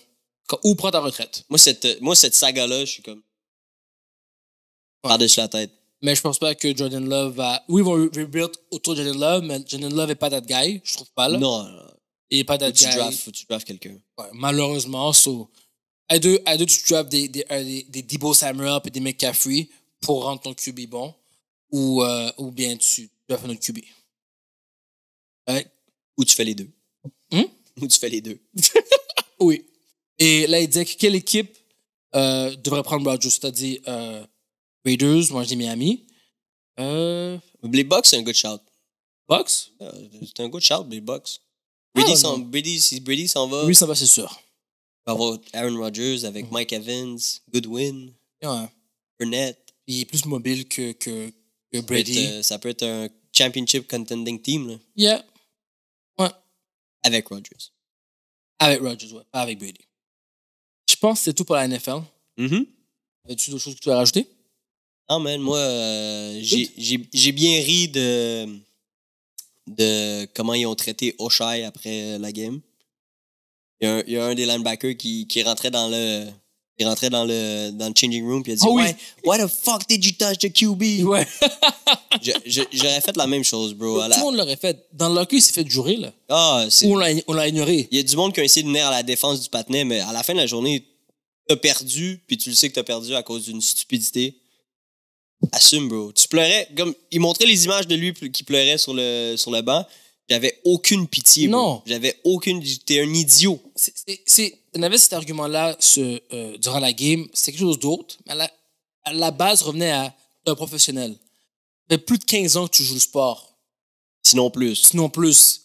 Ou prends ta retraite. Moi, cette, euh, moi, cette saga-là, je suis comme. Ouais. Par-dessus la tête. Mais je pense pas que Jordan Love va. Oui, ils vont rebuild autour de Jordan Love, mais Jordan Love est pas that guy, je trouve pas là. Non, non. Il est pas that guy. Tu draft, faut tu quelqu'un. malheureusement, so. À deux, tu drafts des, des, euh, des, des Debo Samuel et des McCaffrey pour rendre ton QB bon, ou, euh, ou bien tu drafts un autre QB. Ouais. Ou tu fais les deux. Hum? Ou tu fais les deux. oui. Et là, il disait que quelle équipe euh, devrait prendre Rodgers, c'est-à-dire euh, Raiders, moi je dis Miami. Euh... Les Bucks, c'est un good shout. Bucks? C'est un good shout, les Bucks. Brady, s'en, Brady, Brady va. Oui, ça va, c'est sûr. va avoir Aaron Rodgers avec mm. Mike Evans, Goodwin, Burnett. Il est plus mobile que, que, Brady. Euh, ça peut, être, un championship contending team. Là. Yeah. Ouais. Avec Rodgers. Avec Rodgers, ouais. Pas avec Brady. Je pense que c'est tout pour la NFL. mm mm-hmm. As-tu d'autres choses que tu as rajouter? Non, ah, man, moi, euh, j'ai, j'ai, bien ri de, de comment ils ont traité Oshai après la game. Il y a un, il y a un des linebackers qui, qui rentrait dans le. qui rentrait dans le, dans le changing room puis il a dit oh, why, the fuck did you touch the QB? Ouais. j'aurais fait la même chose, bro. Tout le monde l'aurait fait. Dans le hockey, il s'est fait jurer, là. Ah, Ou on l'a, on l'a ignoré. Il y a du monde qui a essayé de venir à la défense du patinet, mais à la fin de la journée, t'as perdu, puis tu le sais que t'as perdu à cause d'une stupidité, assume, bro. Tu pleurais, comme, il montrait les images de lui qui pleurait sur le, sur le banc. J'avais aucune pitié. Non. J'avais aucune. T'es un idiot. C'est, on avait cet argument-là euh, durant la game. C'est quelque chose d'autre. Mais à la, base, revenait à un professionnel. Ça fait plus de 15 ans que tu joues le sport. Sinon plus. Sinon plus.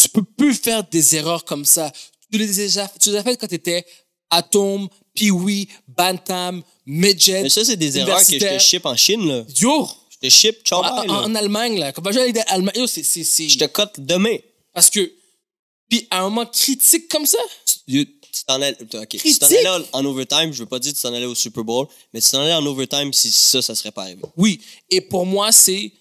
Tu peux plus faire des erreurs comme ça. Tu les as, tu as faites quand tu Atom, Piwi, Bantam, Midget. Mais ça, c'est des erreurs que je te ship en Chine, là. Yo! Je te ship, ciao, en, en, en, Allemagne, là. Quand Allemagne, yo, c'est. Je te cote demain. Parce que. Puis à un moment critique comme ça. Tu t'en allais. Okay. allais en overtime, je veux pas dire que tu t'en allais au Super Bowl, mais tu t'en allais en overtime si ça, ça serait pas arrivé. Oui. Et pour moi, c'est.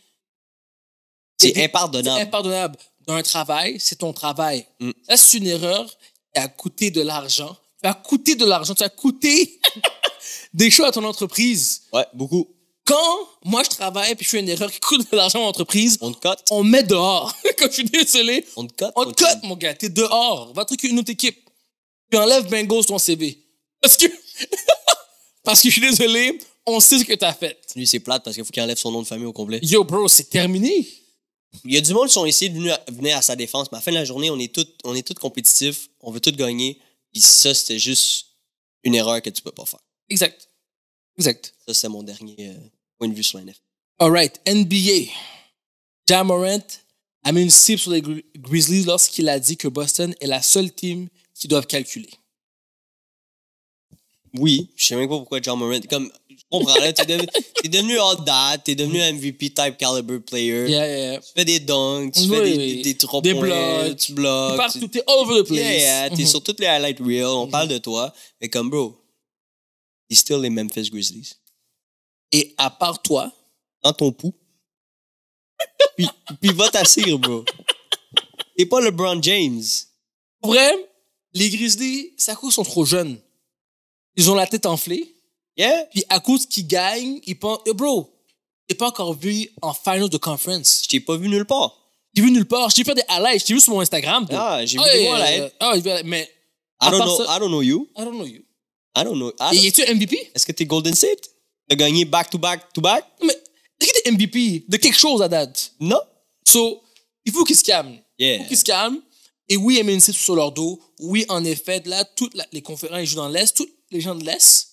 C'est impardonnable. C'est impardonnable. D'un travail, c'est ton travail. Mm. Ça, c'est une erreur qui a coûté de l'argent tu as coûté de l'argent, tu as coûté des choses à ton entreprise. Ouais, beaucoup. Quand moi je travaille puis je fais une erreur qui coûte de l'argent à mon entreprise, on te cote. On met dehors. Quand je suis désolé, on te cote. On te cote, mon gars, t'es dehors. Va truc une autre équipe. Tu enlèves Bingo sur ton CV. Parce que. parce que je suis désolé, on sait ce que t'as fait. Lui, c'est plate parce qu'il faut qu'il enlève son nom de famille au complet. Yo, bro, c'est terminé. Il y a du monde qui sont ici de venir à sa défense, mais à la fin de la journée, on est tous, on est compétitifs, on veut tout gagner. Et ça, c'était juste une erreur que tu peux pas faire. Exact. Exact. Ça, c'est mon dernier euh, point de vue sur la All Alright, NBA. Jamorant a mis une cible sur les Grizzlies lorsqu'il a dit que Boston est la seule team qui doivent calculer. Oui, je sais même pas pourquoi John Morant. Comme, je comprends, là, t'es devenu, devenu all that, t'es devenu MVP type caliber player. Yeah, yeah, Tu fais des dunks, tu fais des, trompettes. des, des, trois tu bloques. Partout, t'es all over the place. Yeah, yeah, t'es mhm. sur toutes les highlights reels, on parle mhm. de toi. Mais comme, bro, t'es still les Memphis Grizzlies. Et à part toi, dans ton pouls, puis, puis va t'assire, bro. T'es pas le LeBron James. Vrai, les Grizzlies, coûte sont trop jeunes ils ont la tête enflée. Yeah. Puis à cause qu'ils gagnent, ils pensent, hey eh, bro, t'es pas encore vu en final de conference. Je t'ai pas vu nulle part. J'ai vu nulle part. J'ai fait des highlights. Je t'ai vu sur mon Instagram. Ah, j'ai vu des Oh, highlights. Euh, ah, mais. I don't, know, ça, I don't know you. I don't know you. I don't know. I don't... Et es-tu MVP? Est-ce que t'es Golden State? T'as gagné back to back to back? Mais est-ce que t'es MVP de quelque chose à date? Non. So, il faut qu'ils se calment. Yeah. qu'ils se calment. Et oui, MNC sur leur dos. Oui, en effet, là, toutes les conférences, ils jouent dans l'Est les gens te laissent.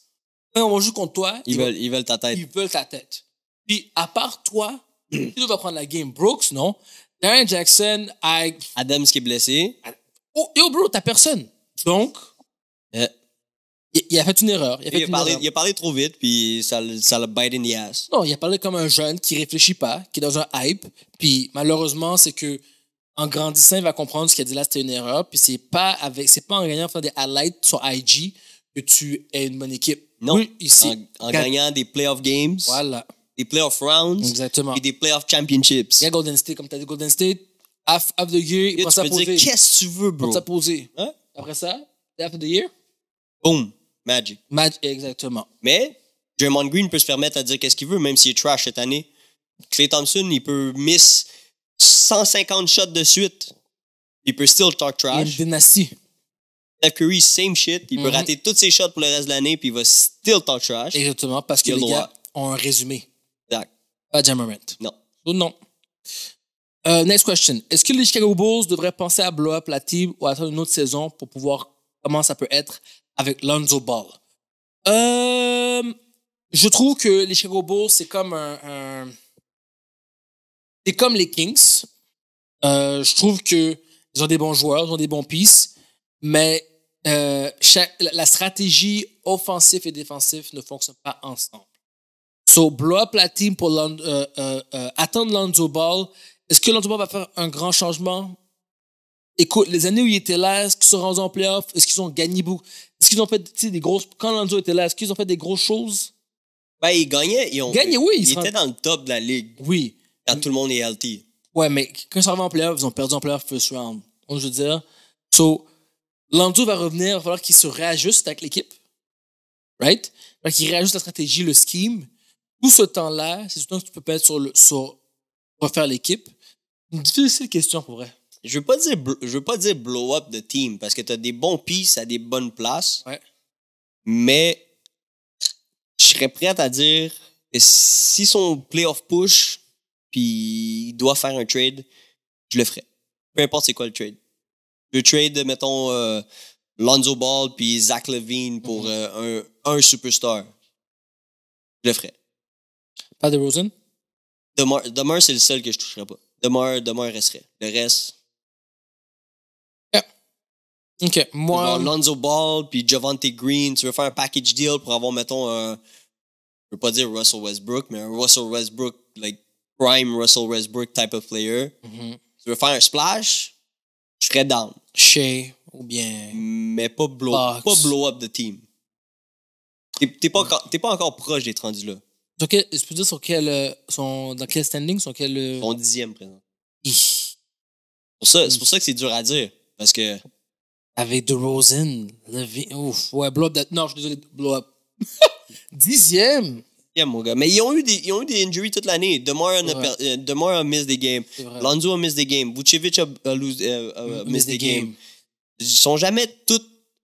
Quand on joue contre toi, ils, veulent, ils veulent ta tête. Ils veulent ta tête. Puis, à part toi, qui doit prendre la game? Brooks, non? Darren Jackson, I... Adams qui est blessé. Oh, yo, bro, t'as personne. Donc, euh. il, a fait une erreur. Il a, parlé, trop vite, puis ça, ça l'a bite in the ass. Non, il a parlé comme un jeune qui réfléchit pas, qui est dans un hype. Puis, malheureusement, c'est que en grandissant, il va comprendre ce qu'il a dit là, c'était une erreur. Puis, c'est pas, avec, c'est pas en gagnant en des highlights sur IG que tu es une bonne équipe. Non. ici. En, gagnant des playoff games. Voilà. Des playoff rounds. Exactement. Et des playoff championships. Il y a Golden State, comme tu as dit, Golden State, half of the year, il va s'apposer. Qu'est-ce que tu veux, bro? Il faut s'apposer. Hein? Après ça, half of the year. Boom. Magic. Magic, exactement. Mais, Draymond Green peut se permettre de dire qu'est-ce qu'il veut, même s'il est trash cette année. Clay Thompson, il peut miss 150 shots de suite. Il peut still talk trash. Il Curry, same shit. Il peut mhm. rater tous ses shots pour le reste de l'année, puis il va still talk trash. Exactement, parce que les gars ont un résumé. Exact. Pas Jammerant. Non. non. Euh, next question. Est-ce que les Chicago Bulls devraient penser à blow up la team ou attendre une autre saison pour pouvoir comment ça peut être avec Lonzo Ball? Euh, je trouve que les Chicago Bulls, c'est comme un, C'est comme les Kings. Euh, je trouve que ils ont des bons joueurs, ils ont des bons pistes. Mais euh, la stratégie offensive et défensive ne fonctionne pas ensemble. So, blow up la team pour euh, euh, attendre Lonzo Ball. Est-ce que Lonzo Ball va faire un grand changement? Écoute, les années où il était là, est-ce qu'ils sont rendus en playoff? Est-ce qu'ils ont gagné beaucoup? Est-ce qu'ils ont fait des grosses. Quand Lonzo était là, est-ce qu'ils ont fait des grosses choses? Ben, ils gagnaient. Ils ont gagné, oui. Ils, étaient dans le top de la ligue. Oui. Quand tout le monde est healthy. Ouais, mais quand ils sont en playoff, ils ont perdu en playoff first round. On je dire. So, Landou va revenir, il va falloir qu'il se réajuste avec l'équipe. Right? Il qu'il réajuste la stratégie, le scheme. Tout ce temps-là, c'est le temps que tu peux pas être sur, le, refaire l'équipe. Une difficile question pour vrai. Je veux pas dire, je veux pas dire blow up de team parce que tu as des bons pieces à des bonnes places. Mais je serais prêt à dire que si son playoff push, puis il doit faire un trade, je le ferai. Peu importe c'est quoi le trade. Je trade, mettons, euh, Lonzo Ball puis Zach Levine pour mhm. euh, un, superstar. Je le ferais. Pas de Rosen? Demar, c'est le seul que je toucherais pas. Demar, Demar resterait. Le reste. Ok, moi. Lonzo Ball puis Javante Green, tu veux faire un package deal pour avoir, mettons, un. Je veux pas dire Russell Westbrook, mais un Russell Westbrook, like prime Russell Westbrook type of player. Mhm. Tu veux faire un splash? Très down. Chez ou bien. Mais pas blow, up, pas blow up the team. T'es pas, encore, pas encore proche d'être rendu là. Sur je peux dire sur quel, euh, dans quel standing, sur quel. Ils euh, dixième présent. C'est pour, ça que c'est dur à dire. Parce que. Avec DeRozan, le, ouf, ouais, blow up. That, non, je suis désolé, blow up. dixième! mon gars. Mais ils ont eu des, ils ont eu des injuries toute l'année. Demar a, euh, missed des games. Lanzo a missed des games. Vucevic a, a, lose, euh, mm, des games. Ils sont jamais tous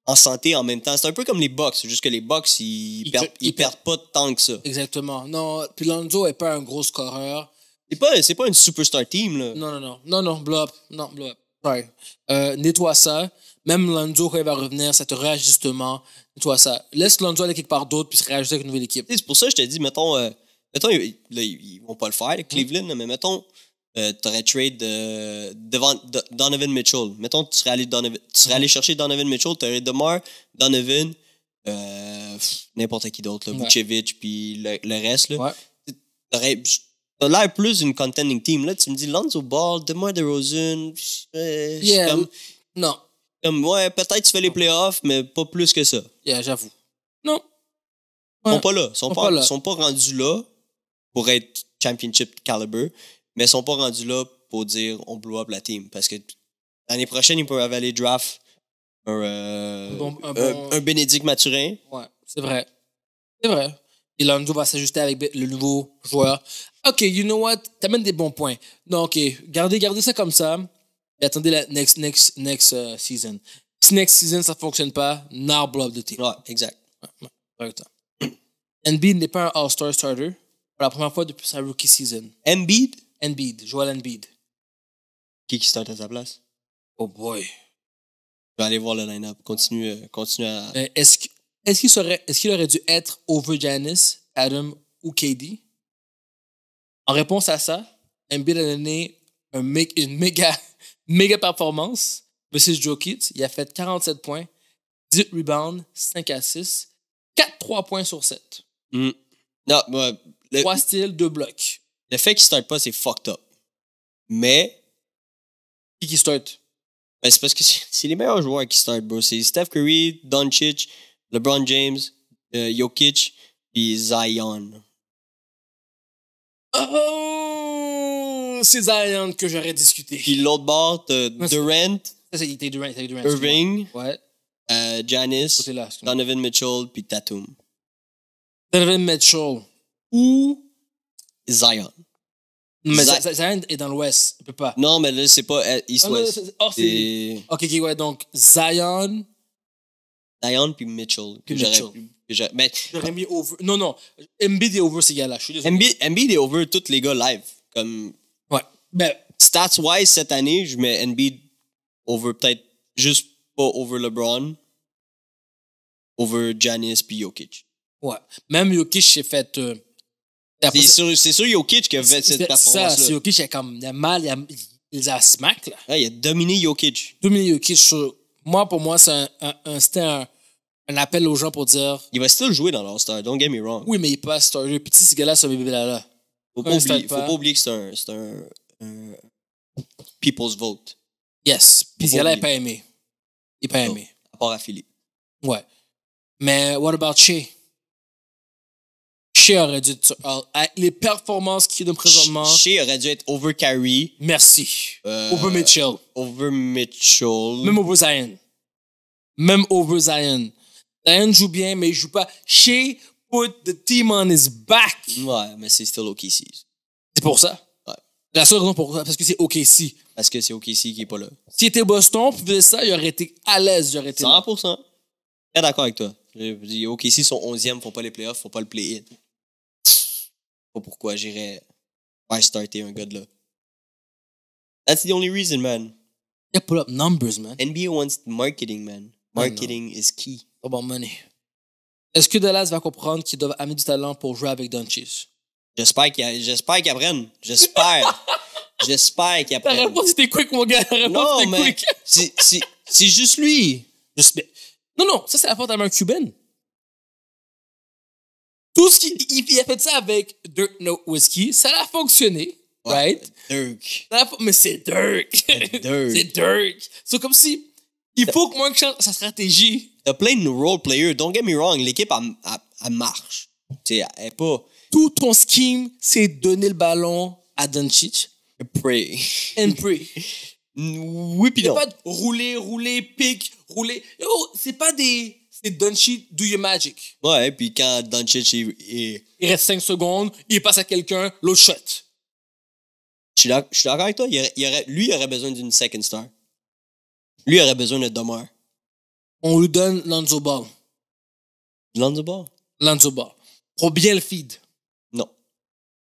en santé en même temps. C'est un peu comme les box, juste que les box, ils, ils, perdent, pas de temps que ça. Exactement. Non, puis Lanzo est pas un gros scoreur. C'est pas, c'est pas une superstar team, là. Non, non, non. Non, non, blop Non, blop euh, nettoie ça. Même Lanzo quand il va revenir, ça te réajustement tu vois ça. Laisse Lonzo aller quelque part d'autre puis se réajuster avec une nouvelle équipe. C'est pour ça que je t'ai dit, mettons, euh, mettons ils, vont pas le faire, mm-hmm. Cleveland, mais mettons, euh, tu aurais trade euh, devant Donovan Mitchell. Mettons, tu serais allé, tu serais allé mm-hmm. chercher Donovan Mitchell, tu aurais DeMar, Donovan, euh, n'importe qui d'autre, Vucevic, puis le, reste. Là. Ouais. T'as l'air plus une contending team. Là, tu me dis Lonzo Ball, DeMar DeRozan. Non, ouais, peut-être tu fais les playoffs, mais pas plus que ça. Yeah, j'avoue. Non. Ils sont pas là. Ils sont, sont pas, rendus là pour être championship caliber, mais ils sont pas rendus là pour dire on blow up la team. Parce que l'année prochaine, ils peuvent aller draft un, euh, Bénédicte Maturin. Ouais, c'est vrai. C'est vrai. Et Lando va s'ajuster avec le nouveau joueur. OK, you know what? T'amènes des bons points. Non, OK. Gardez, gardez ça comme ça et attendez la next, next, next euh, season. Si next season, ça fonctionne pas, narble up de team. Ouais, exact. Ouais, n'est pas un All-Star starter pour la première fois depuis sa rookie season. Embiid? Embiid, Joel Embiid. Qui qui start à sa place? Oh boy. Je vais aller voir le line-up. Continue, euh, continue à. est-ce qu'il aurait dû être over Janice, Adam ou KD? En réponse à ça, Embiid a donné un, une méga méga performance versus Joe Il a fait 47 points, 10 rebounds, 5 assists, 4 3 points sur 7. 3 styles, 2 blocs. Le fait qu'il start pas, c'est fucked up. Mais. Qui qui start ben, C'est parce que c'est les meilleurs joueurs qui start, bro. C'est Steph Curry, Doncic, LeBron James, euh, Jokic, puis Zion. Oh, c'est Zion que j'aurais discuté. Puis l'autre bord, Durant. E Durant, e Irving. Ouais. Euh, Janice. Donovan Mitchell, puis Tatum. Donovan Mitchell. Ou Zion. Mais Zion, est dans l'Ouest. Il peut pas. Non, mais là, c'est pas euh, ah, East-West. Ok, ok, ouais. Donc, Zion. Zion, puis Mitchell. que j'aurais J'aurais mais... mis over. Non, non. Embiid est over ces gars-là. Je suis désolé. Embiid, est over tous les gars live. Comme... Ouais. Mais... Ben, stats-wise, cette année, je mets Embiid over peut-être juste pas over LeBron, over Janis puis Jokic. Ouais. Même Jokic s'est fait. Euh, c'est sûr, sûr, Jokic qui a fait cette performance-là. C'est Jokic, il a, comme, il a mal, il a, smack. Là. il a dominé Jokic. Dominé Jokic. moi, pour moi, c'est un, un, un c'était un, un appel aux gens pour dire. Il va still jouer dans l'All-Star, don't get me wrong. Oui, mais il passe, c'est un petit, ce gars-là, bébé là-là. Faut, pas oublier, faut pas oublier que c'est un, people's vote. Yes, puis ce gars-là n'est pas aimé. Il n'est pas oh, aimé. À part à Philippe. Ouais. Mais what about Shea? Shea aurait dû être, euh, les performances qu'il de présentement. Shea aurait dû être over carry. Merci. Euh, over Mitchell. Over Mitchell. Même over Zion. Même over Zion. Diane joue bien, mais il joue pas. She put the team on his back. Ouais, mais c'est still OKC. C'est pour ça. Ouais. La seule raison pour ça, parce que c'est OKC. Parce que c'est OKC qui est pas là. Si était Boston, puis ça, il aurait été à l'aise, il été. 100%. Là. Je suis d'accord avec toi. Je dis OKC sont 11e, faut pas les playoffs, faut pas le play-in. Pas pourquoi j'irais. I starter un gars là? That's the only reason, man. Yeah, pull up numbers, man. NBA wants marketing, man. Marketing is key about money. Est-ce que Dallas va comprendre qu'il doit amener du talent pour jouer avec Doncic? J'espère qu'ils j'espère qu'il apprennent. J'espère. j'espère qu'ils apprennent. La réponse était quick, mon gars. réponse non, était mais quick. c'est, juste lui. Non, non, ça, c'est la faute à main Cuban. Tout ce qu'il il, a fait ça avec Dirk No Whiskey, ça a fonctionné. right? Dirk. Mais C'est Dirk. c'est Dirk. C'est comme si il faut que moi, que change sa stratégie. T'as plein de role player, Don't get me wrong, l'équipe, elle, marche. elle est pas. Tout ton scheme, c'est donner le ballon à Doncic. Pray. And pray. oui, pis non. pas de rouler, rouler, pick, rouler. Oh, c'est pas des. C'est Doncic, do your magic. Ouais, puis quand Doncic il, il... reste 5 secondes, il passe à quelqu'un, l'autre shot. Je suis d'accord avec toi. aurait, lui, il aurait besoin d'une second star. Lui aurait besoin d'être demeure. On lui donne Lonzo Ball. Lonzo Ball? Ball. Pour bien le feed. Non.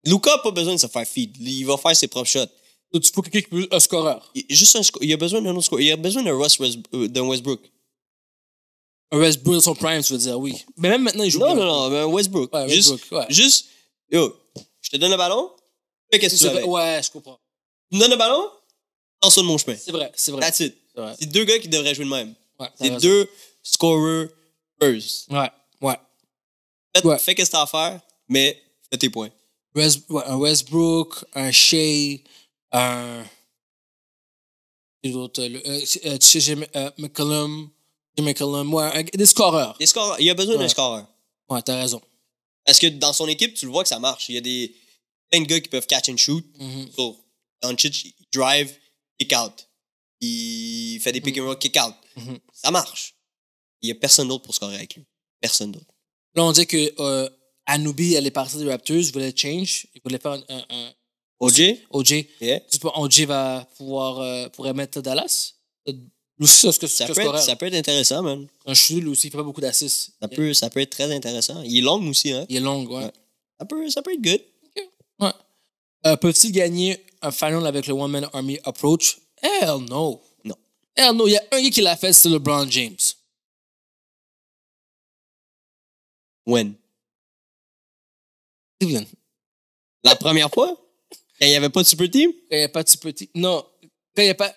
Luca n'a pas besoin de se faire feed. Il va faire ses propres shots. Tu peux quelqu'un qui peut un scoreur. juste un Il a besoin d'un autre scoreur. Il a besoin d'un euh, Westbrook. Un Westbrook son prime, tu veux dire, oui. Mais même maintenant, il joue. Non, non, non, mais un Westbrook. Ouais, Westbrook juste, ouais. juste, yo, je te donne le ballon, fais qu'est-ce que tu veux. Ouais, je comprends. Tu me donnes le ballon, t'en de mon chemin. C'est vrai, c'est vrai. That's it. C'est deux gars qui devraient jouer le même. c'est deux scorers. Ouais, ouais. Faites, ce que t'as à faire, mais fais tes points. un Westbrook, un Shea, un. Euh, euh, tu sais, euh, McCollum, ouais, des scoreurs. Des scoreurs. Il y a besoin d'un scoreur. Ouais, t'as raison. Parce que dans son équipe, tu le vois que ça marche. Il y a des plein de gars qui peuvent catch and shoot. Mm -hmm. so, Doncic, drive, kick out il fait des pick and roll kick out. Mm-hmm. Ça marche. Il n'y a personne d'autre pour scorer avec lui. Personne d'autre. Là, on dit que euh, elle est partie des Raptors, voulait change, il voulait faire un. un, OJ OJ. OJ va pouvoir euh, pourrait mettre Dallas euh, ça, que, ça, peut être, ça, peut être, intéressant, man. Un lui aussi, il fait pas beaucoup d'assists. Ça, peut, ça peut être très intéressant. Il est long aussi, hein? Il est long, ouais. Ça, peut, ça peut être good. Ouais. Euh, Peuvent-ils gagner un final avec le One Man Army Approach Hell no. Non. Hell no. Il y a un gars qui l'a fait, c'est LeBron James. When? Cleveland. La première fois? Quand il n'y avait pas de super team? Quand il n'y avait pas de super team. Non. Quand ah, il n'y a pas.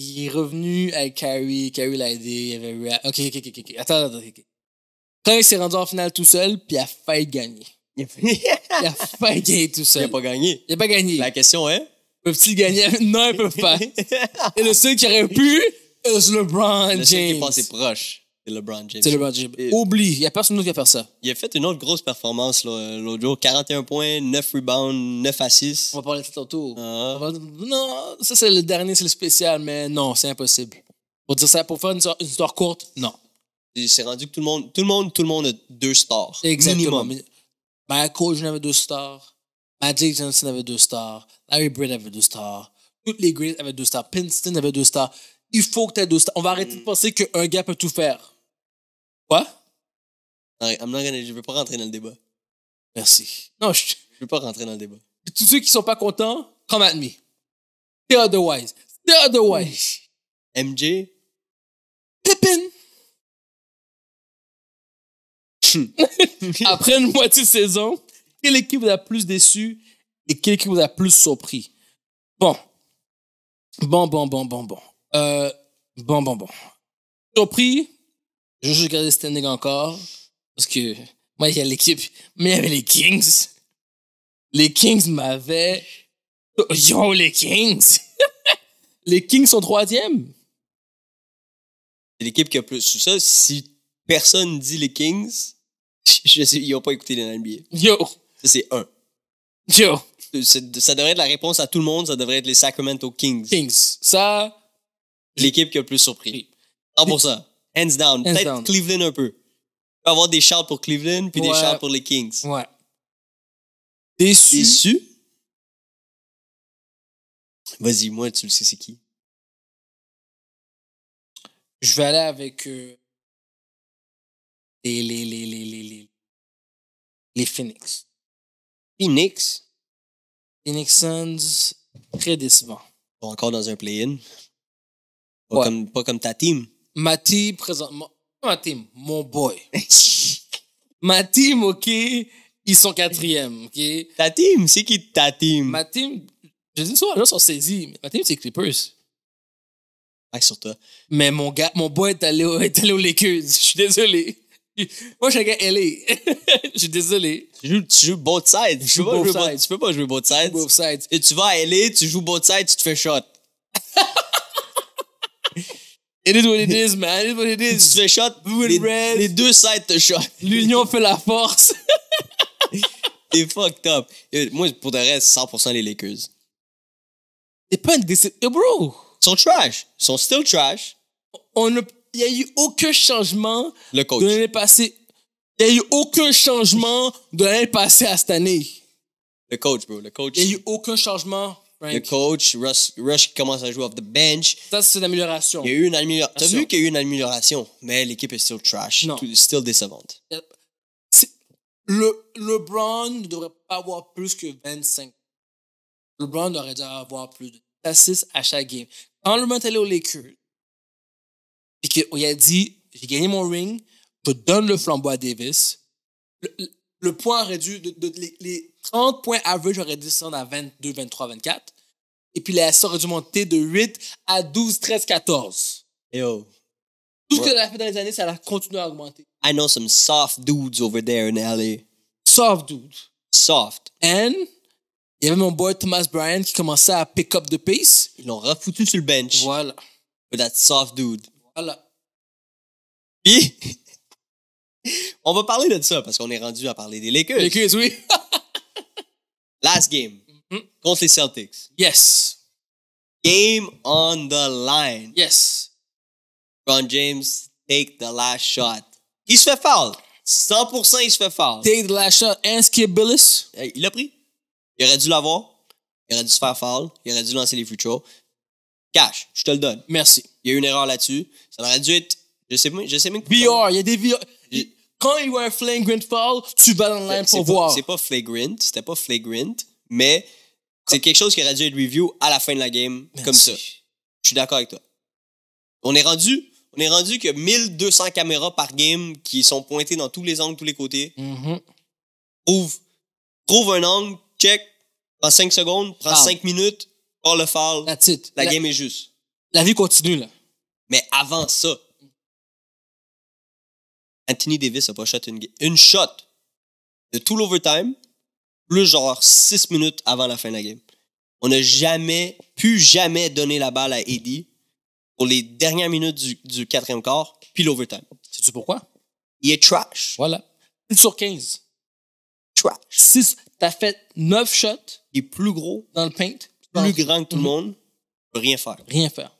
il est revenu avec Carrie. Carrie l'a aidé. Il y avait Ok, ok, ok, ok. Attends, attends, ok. Quand il s'est rendu en finale tout seul, puis il a failli gagner. il a failli gagner tout seul. Il n'a pas gagné. Il n'a pas gagné. La question est. Le petit gagner? Non, ils peuvent pas. Et le seul qui aurait pu, c'est LeBron James. Le seul qui est proche, c'est LeBron James. C'est LeBron James. Oublie, il n'y a personne d'autre qui a fait ça. Il a fait une autre grosse performance euh, l'autre jour. 41 points, 9 rebounds, 9 assists. On va parler de tout autour. Ah. Non, ça c'est le dernier, c'est le spécial, mais non, c'est impossible. Pour dire ça, pour faire une histoire, courte, non. C'est rendu que tout le monde, tout le monde, tout le monde a deux stars. Exactement. Minimum. Ben, coach, j'en deux stars. Magic Johnson avait deux stars. Larry Bird avait deux stars. Toutes les grilles avaient deux stars. Pinston avait deux stars. Il faut que tu aies deux stars. On va arrêter de penser qu'un gars peut tout faire. Quoi? I'm not je veux pas rentrer dans le débat. Merci. Non, je... ne veux pas rentrer dans le débat. Tous ceux qui ne sont pas contents, come at me. Stay otherwise. Stay otherwise. MJ? Pippin! Après une moitié de saison, quelle équipe vous a plus déçu et quelle équipe vous a plus surpris? Bon. Bon, bon, bon, bon, bon. Euh, bon, bon, bon. Surpris, je vais regarder standing encore. Parce que moi, il y a l'équipe, mais il y avait les Kings. Les Kings m'avaient. Yo, les Kings! les Kings sont troisième. C'est l'équipe qui a plus. Ça, si personne dit les Kings, je sais, ils n'ont pas écouté les NBA. Yo! Ça, c'est un. Yo! Ça devrait être la réponse à tout le monde, ça devrait être les Sacramento Kings. Kings. Ça. L'équipe qui a le plus surpris. 100%. Hands down. Peut-être Cleveland un peu. Tu peux avoir des shouts pour Cleveland puis des shouts pour les Kings. Ouais. Déçu. Déçu? Vas-y, moi, tu le sais, c'est qui? Je vais aller avec euh, les, les, les, les Phoenix. Phoenix. Phoenix Suns, très décevant. Encore dans un play-in. Pas, comme, ta team. Ma team, présentement. Ma team, mon boy. ma team, OK, ils sont quatrième, OK? Ta team, c'est qui ta team? Ma team, je dis souvent, les gens sont saisis, ma team, c'est Clippers. Ah, sur toi. Mais mon gars, mon boy est allé, au, est allé au Lakers, je suis désolé. Moi, je suis un LA. Je suis désolé. Tu joues, both sides. Tu, peux, peux pas jouer both sides. Both sides. Et tu vas à LA, tu joues both sides, tu te fais shot. It is what it is, man. It is what it is. Tu te fais shot. les, deux sides te shot. L'union fait la force. T'es fucked up. moi, pour le reste, 100% les Lakers. C'est pas une décision. Bro! Ils sont trash. Ils sont still trash. On a il n'y a eu aucun changement le coach. de l'année passée. Il a eu aucun changement de l'année passée à cette année. Le coach, bro. Il n'y a eu aucun changement. Le coach, Rush, Rush commence à jouer off the bench. Ça, c'est une amélioration. Il y a eu une amélioration. T'as vu qu'il y a eu une amélioration, mais l'équipe est still trash. Non. Still décevante. Le, LeBron ne devrait pas avoir plus que 25. LeBron devrait avoir plus de 6 à chaque game. Quand LeBron est allé aux Lakers, puis qu'on lui a dit, j'ai gagné mon ring, je donne le flambeau à Davis. Le, point aurait dû, de, les, 30 points average auraient dû descendre à 22, 23, 24. Et puis la S aurait dû monter de 8 à 12, 13, 14. Yo. Tout ce qu'elle a fait dans les années, ça a continué à augmenter. I know some soft dudes over there in LA. Soft dudes. Soft. And il y avait mon boy Thomas Bryan qui commençait à pick up the pace. Ils l'ont refoutu sur le bench. Voilà. But that soft dude puis, on va parler de ça parce qu'on est rendu à parler des Lakers. Lakers, oui. Last game mm-hmm. contre les Celtics. Yes. Game on the line. Yes. Ron James, take the last shot. Il se fait foul. 100% il se fait foul. Take the last shot. And Skip Billis. Il l'a pris. Il aurait dû l'avoir. Il aurait dû se faire foul. Il aurait dû lancer les free throws. Cash, je te le donne. Merci. Il y a eu une erreur là-dessus. Ça aurait dû être. Je sais même. VR, il y a des VR. Quand il y a un flagrant fall, tu vas dans l'air pour voir. C'est pas flagrant, c'était pas flagrant, mais c'est quelque chose qui aurait dû être review à la fin de la game, comme ça. Je suis d'accord avec toi. On est rendu. On est rendu a 1200 caméras par game qui sont pointées dans tous les angles, tous les côtés. Mm-hmm. trouve un angle, check, prends 5 secondes, prends 5 minutes, Call le foul. La, game est juste. La vie continue, là. Mais avant ça, Anthony Davis a pas shot une, une shot de tout l'overtime, plus genre six minutes avant la fin de la game. On n'a jamais, pu jamais donner la balle à Eddie pour les dernières minutes du, quatrième quart, puis l'overtime. Sais-tu pourquoi? Il est trash. Voilà. 6 sur 15. Trash. 6, t'as fait neuf shots. Il est plus gros. Dans le paint plus grand que tout le monde, rien faire. Rien faire.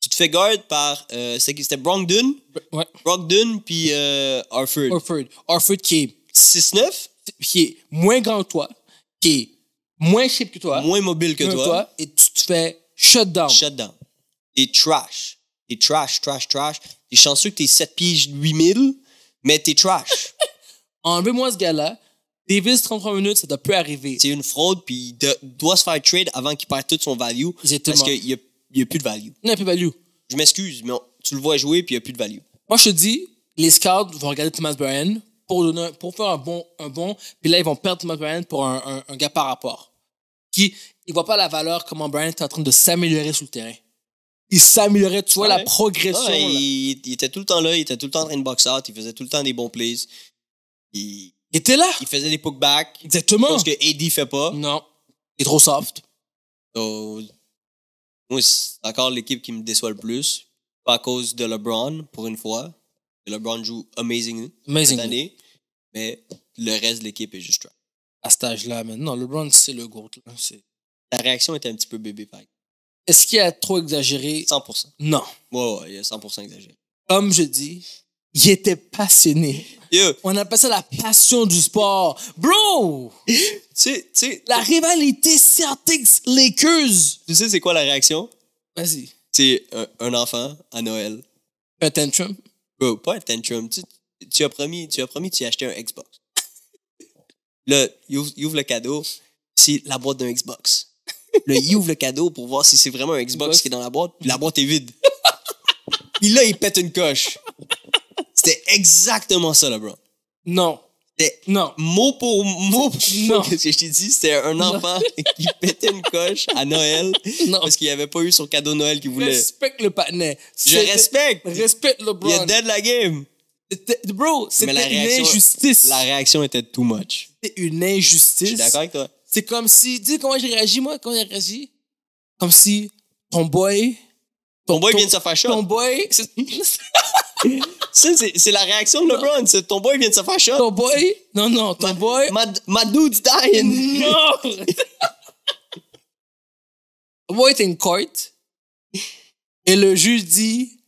Tu te fais guard par. Euh, C'était Brogdon. Ouais. Dunn, puis euh, Orford. Orford qui est. 6-9. Qui est moins grand que toi, qui est moins cheap que toi. Moins mobile que toi. Et tu te fais shut down. Shut down. T'es trash. T'es trash, trash, trash. T'es chanceux que t'es 7 piges 8000, mais t'es trash. Enlevez-moi ce gars-là Davis, 33 minutes, ça doit plus arriver. C'est une fraude, puis il doit se faire trade avant qu'il perde tout son value. Parce qu'il n'y a, plus de value. Il n'y a plus de value. Je m'excuse, mais tu le vois jouer, puis il n'y a plus de value. Moi, je te dis, les scouts vont regarder Thomas Bryan pour, pour faire un bon, un bon, puis là, ils vont perdre Thomas Bryan pour un, un, gars par rapport. Qui ne voit pas la valeur, comment Bryan est en train de s'améliorer sur le terrain il s'améliorait. Tu vois la progression. il, était tout le temps là, il était tout le temps en train de box out, il faisait tout le temps des bons plays. Il, il était là. Il faisait des pokebacks. Exactement. Parce que AD fait pas. Non. Il est trop soft. donc moi, c'est encore l'équipe qui me déçoit le plus. Pas à cause de LeBron, pour une fois. LeBron joue amazing, cette année. Mais le reste de l'équipe est juste trash. À ce âge-là, maintenant, LeBron, c'est le GOAT. Là. La réaction était un petit peu bébé, pareil. Est-ce qu'il a trop exagéré 100%. Non. Ouais, ouais, il a 100% exagéré. Comme je dis, il était passionné on appelle ça la passion du sport. Bro! tu sais, tu La rivalité Celtics-Lakers. Tu sais, c'est quoi la réaction? Vas-y. C'est un, enfant à Noël. Un tantrum? pas un tantrum. Tu, tu as promis, tu as promis, tu as acheté un Xbox. Le, il ouvre, le cadeau, c'est la boîte d'un Xbox. Le, il ouvre le cadeau pour voir si c'est vraiment un Xbox, qui est dans la boîte, la boîte est vide. Puis là, il pète une coche. C'était exactement ça, LeBron. Non. Non. Mot pour mot ce que je t'ai dit, c'était un enfant qui pétait une coche à Noël non. parce qu'il n'avait pas eu son cadeau Noël qu'il voulait. Respecte le patinet. Je respecte. Respecte LeBron. Il est dead la game. Bro, c'était une injustice. La réaction était too much. C'était une injustice. Je suis d'accord avec toi. C'est comme si, dis comment j'ai réagi moi, comment j'ai réagi. Comme si ton boy. Ton, boy vient de se faire Ton boy. c'est la réaction de LeBron. ton boy vient de se faire shot. Ton boy? Non, non, ton boy. My, my dude's dying. Mort! boy est in court. Et le juge dit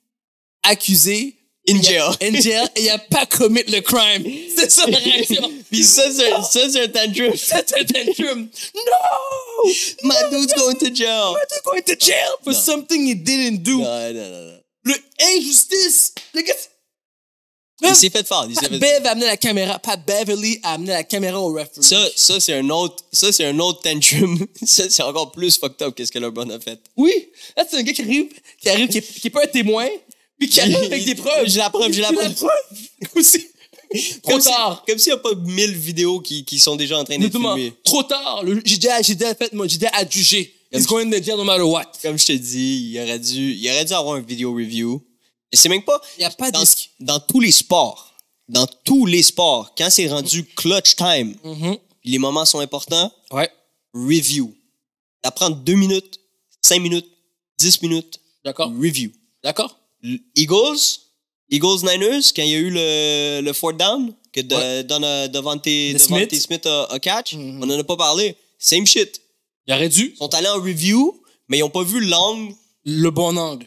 accusé. In jail. In jail, et il a pas commis le crime. C'est ça la réaction. Puis ça, c'est un tantrum. c'est un tantrum. No! My dude's going to jail. My dude's going to jail for something he didn't do. Non, non, non. Le injustice! le gars, il s'est fait fort. Pat Bev amené la caméra. pas Beverly a amené la caméra au referee. Ça, ça c'est un autre, ça, c'est un autre tantrum. ça, c'est encore plus fucked up quest ce que LeBron a fait. Oui. Là, c'est un gars qui arrive, qui arrive, qui est, qui pas un témoin, puis qui arrive avec des preuves. J'ai la preuve, j'ai la preuve. preuve. Trop tard. comme s'il n'y a pas mille vidéos qui, qui sont déjà en train d'être filmées. Trop tard. J'ai déjà, j'ai déjà fait, j'ai déjà adjugé. It's going to jail no matter what. Comme je te dis, il aurait dû, il aurait dû avoir un vidéo review. Et c'est même pas. y a pas dans, dans tous les sports, dans tous les sports, quand c'est rendu clutch time, mm-hmm. les moments sont importants. Ouais. Review. Ça prend deux minutes, cinq minutes, dix minutes. D'accord. Review. D'accord. Eagles, Eagles Niners, quand il y a eu le, le fourth down, que de, Donna, Smith, a, catch, mm-hmm. on n'en a pas parlé. Same shit. Il aurait dû. Ils sont allés en review, mais ils ont pas vu l'angle. Le bon angle.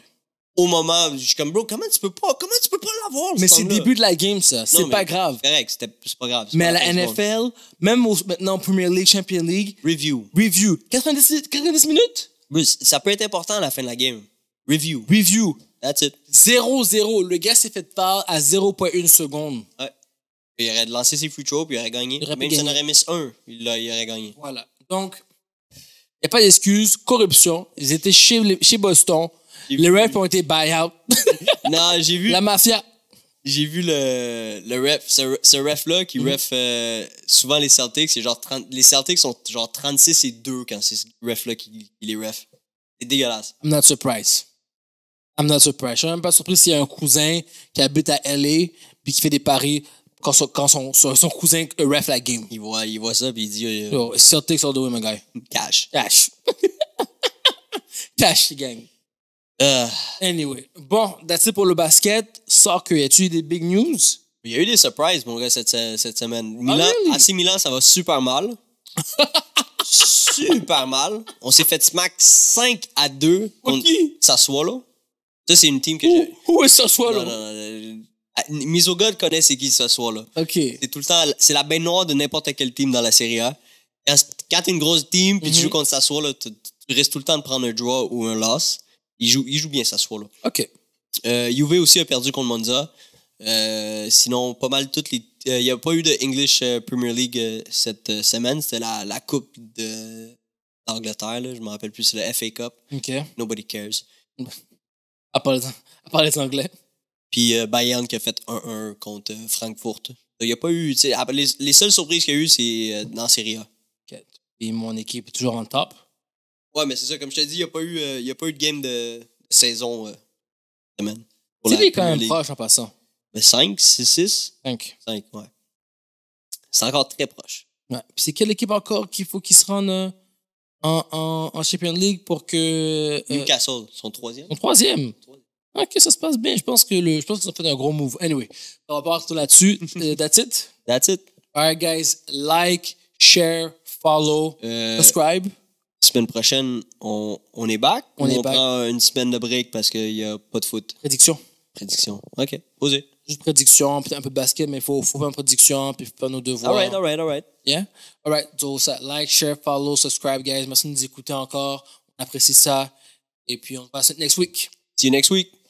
Au moment, je suis comme, bro, comment tu peux pas, comment tu peux pas l'avoir? Mais c'est le début de la game, ça. C'est pas grave. Correct, c'est pas grave. Mais à la NFL, même maintenant maintenant Premier League, Champion League. Review. Review. 90, minutes? Bruce, ça peut être important à la fin de la game. Review. Review. That's it. 0-0. Le gars s'est fait part à 0.1 seconde. Ouais. Il aurait lancé ses free throws, puis il aurait gagné. Même s'il aurait mis un, il, il aurait gagné. Voilà. Donc, n'y a pas d'excuses, corruption. Ils étaient chez, chez Boston. Les refs ont été buyout, out non, j'ai vu. La mafia. J'ai vu le, le ref, ce, ref-là qui mhm. ref euh, souvent les Celtics. genre les Celtics sont genre 36 et 2 quand c'est ce ref-là qui, les ref. C'est dégueulasse. I'm not surprised. I'm not surprised. Je suis même pas surpris s'il y a un cousin qui habite à LA puis qui fait des paris quand son, cousin euh, ref la game. Il voit, il voit ça, puis il dit... Euh, Yo, Celtics all the way, my guy. Cash. Cash. Cash, gang. Ah. Anyway. Bon, that's pour le basket. Soccer, y a-tu des big news? Il y a eu des surprises, mon gars, cette, semaine. Ah Milan, AC Milan, ça va super mal. super mal. On s'est fait smack 5 à 2 contre okay. Sassuolo. Ça, c'est une team que j'ai... Où est Sassuolo? Non, non, non, ah, Misogod connaît c'est qui ce soir-là. OK. C'est tout le temps, c'est la baignoire de n'importe quel team dans la série A. Quand t'es une grosse team puis tu joues mhm. contre Sassuolo, tu, restes tout le temps de prendre un draw ou un loss. Il joue, il joue bien là. OK. Euh, aussi a perdu contre Monza. Euh, sinon, pas mal toutes les. Euh, il n'y a pas eu de English euh, Premier League cette semaine. C'était la, la, Coupe d'Angleterre. Je me rappelle plus. C'est la FA Cup. OK. Nobody cares. À part à part les Anglais. Puis euh, Bayern qui a fait 1-1 contre euh, Francfort. Il n'y a pas eu. Les, les, seules surprises qu'il y a eu, c'est euh, dans Serie A. Et mon équipe est toujours en top. Ouais, mais c'est ça. Comme je te dit, il n'y a, pas eu, a pas eu de game de, saison. semaine. c'est quand même proche en passant. Mais 5, 6, 6 5. 5, ouais. C'est encore très proche. Ouais. c'est quelle équipe encore qu'il faut qu'il se rende en, en, Champions League pour que. Newcastle, son troisième. Son troisième. OK, ça se passe bien. Je pense que le, je pense que ça fait un gros move. Anyway, on va partir là-dessus, euh, that's it. That's it. All right, guys. Like, share, follow, euh, subscribe. Semaine prochaine, on, on est back. On, est back. on prend une semaine de break parce qu'il n'y a pas de foot. Prédiction. Prédiction. OK, posez. Juste prédiction, peut-être un peu basket, mais il faut, faire une prédiction, puis faire nos devoirs. All right, all right, all right. Yeah? All right, so ça, like, share, follow, subscribe, guys. Merci de nous écouter encore. On apprécie ça. Et puis, on se passe next week. See you next week.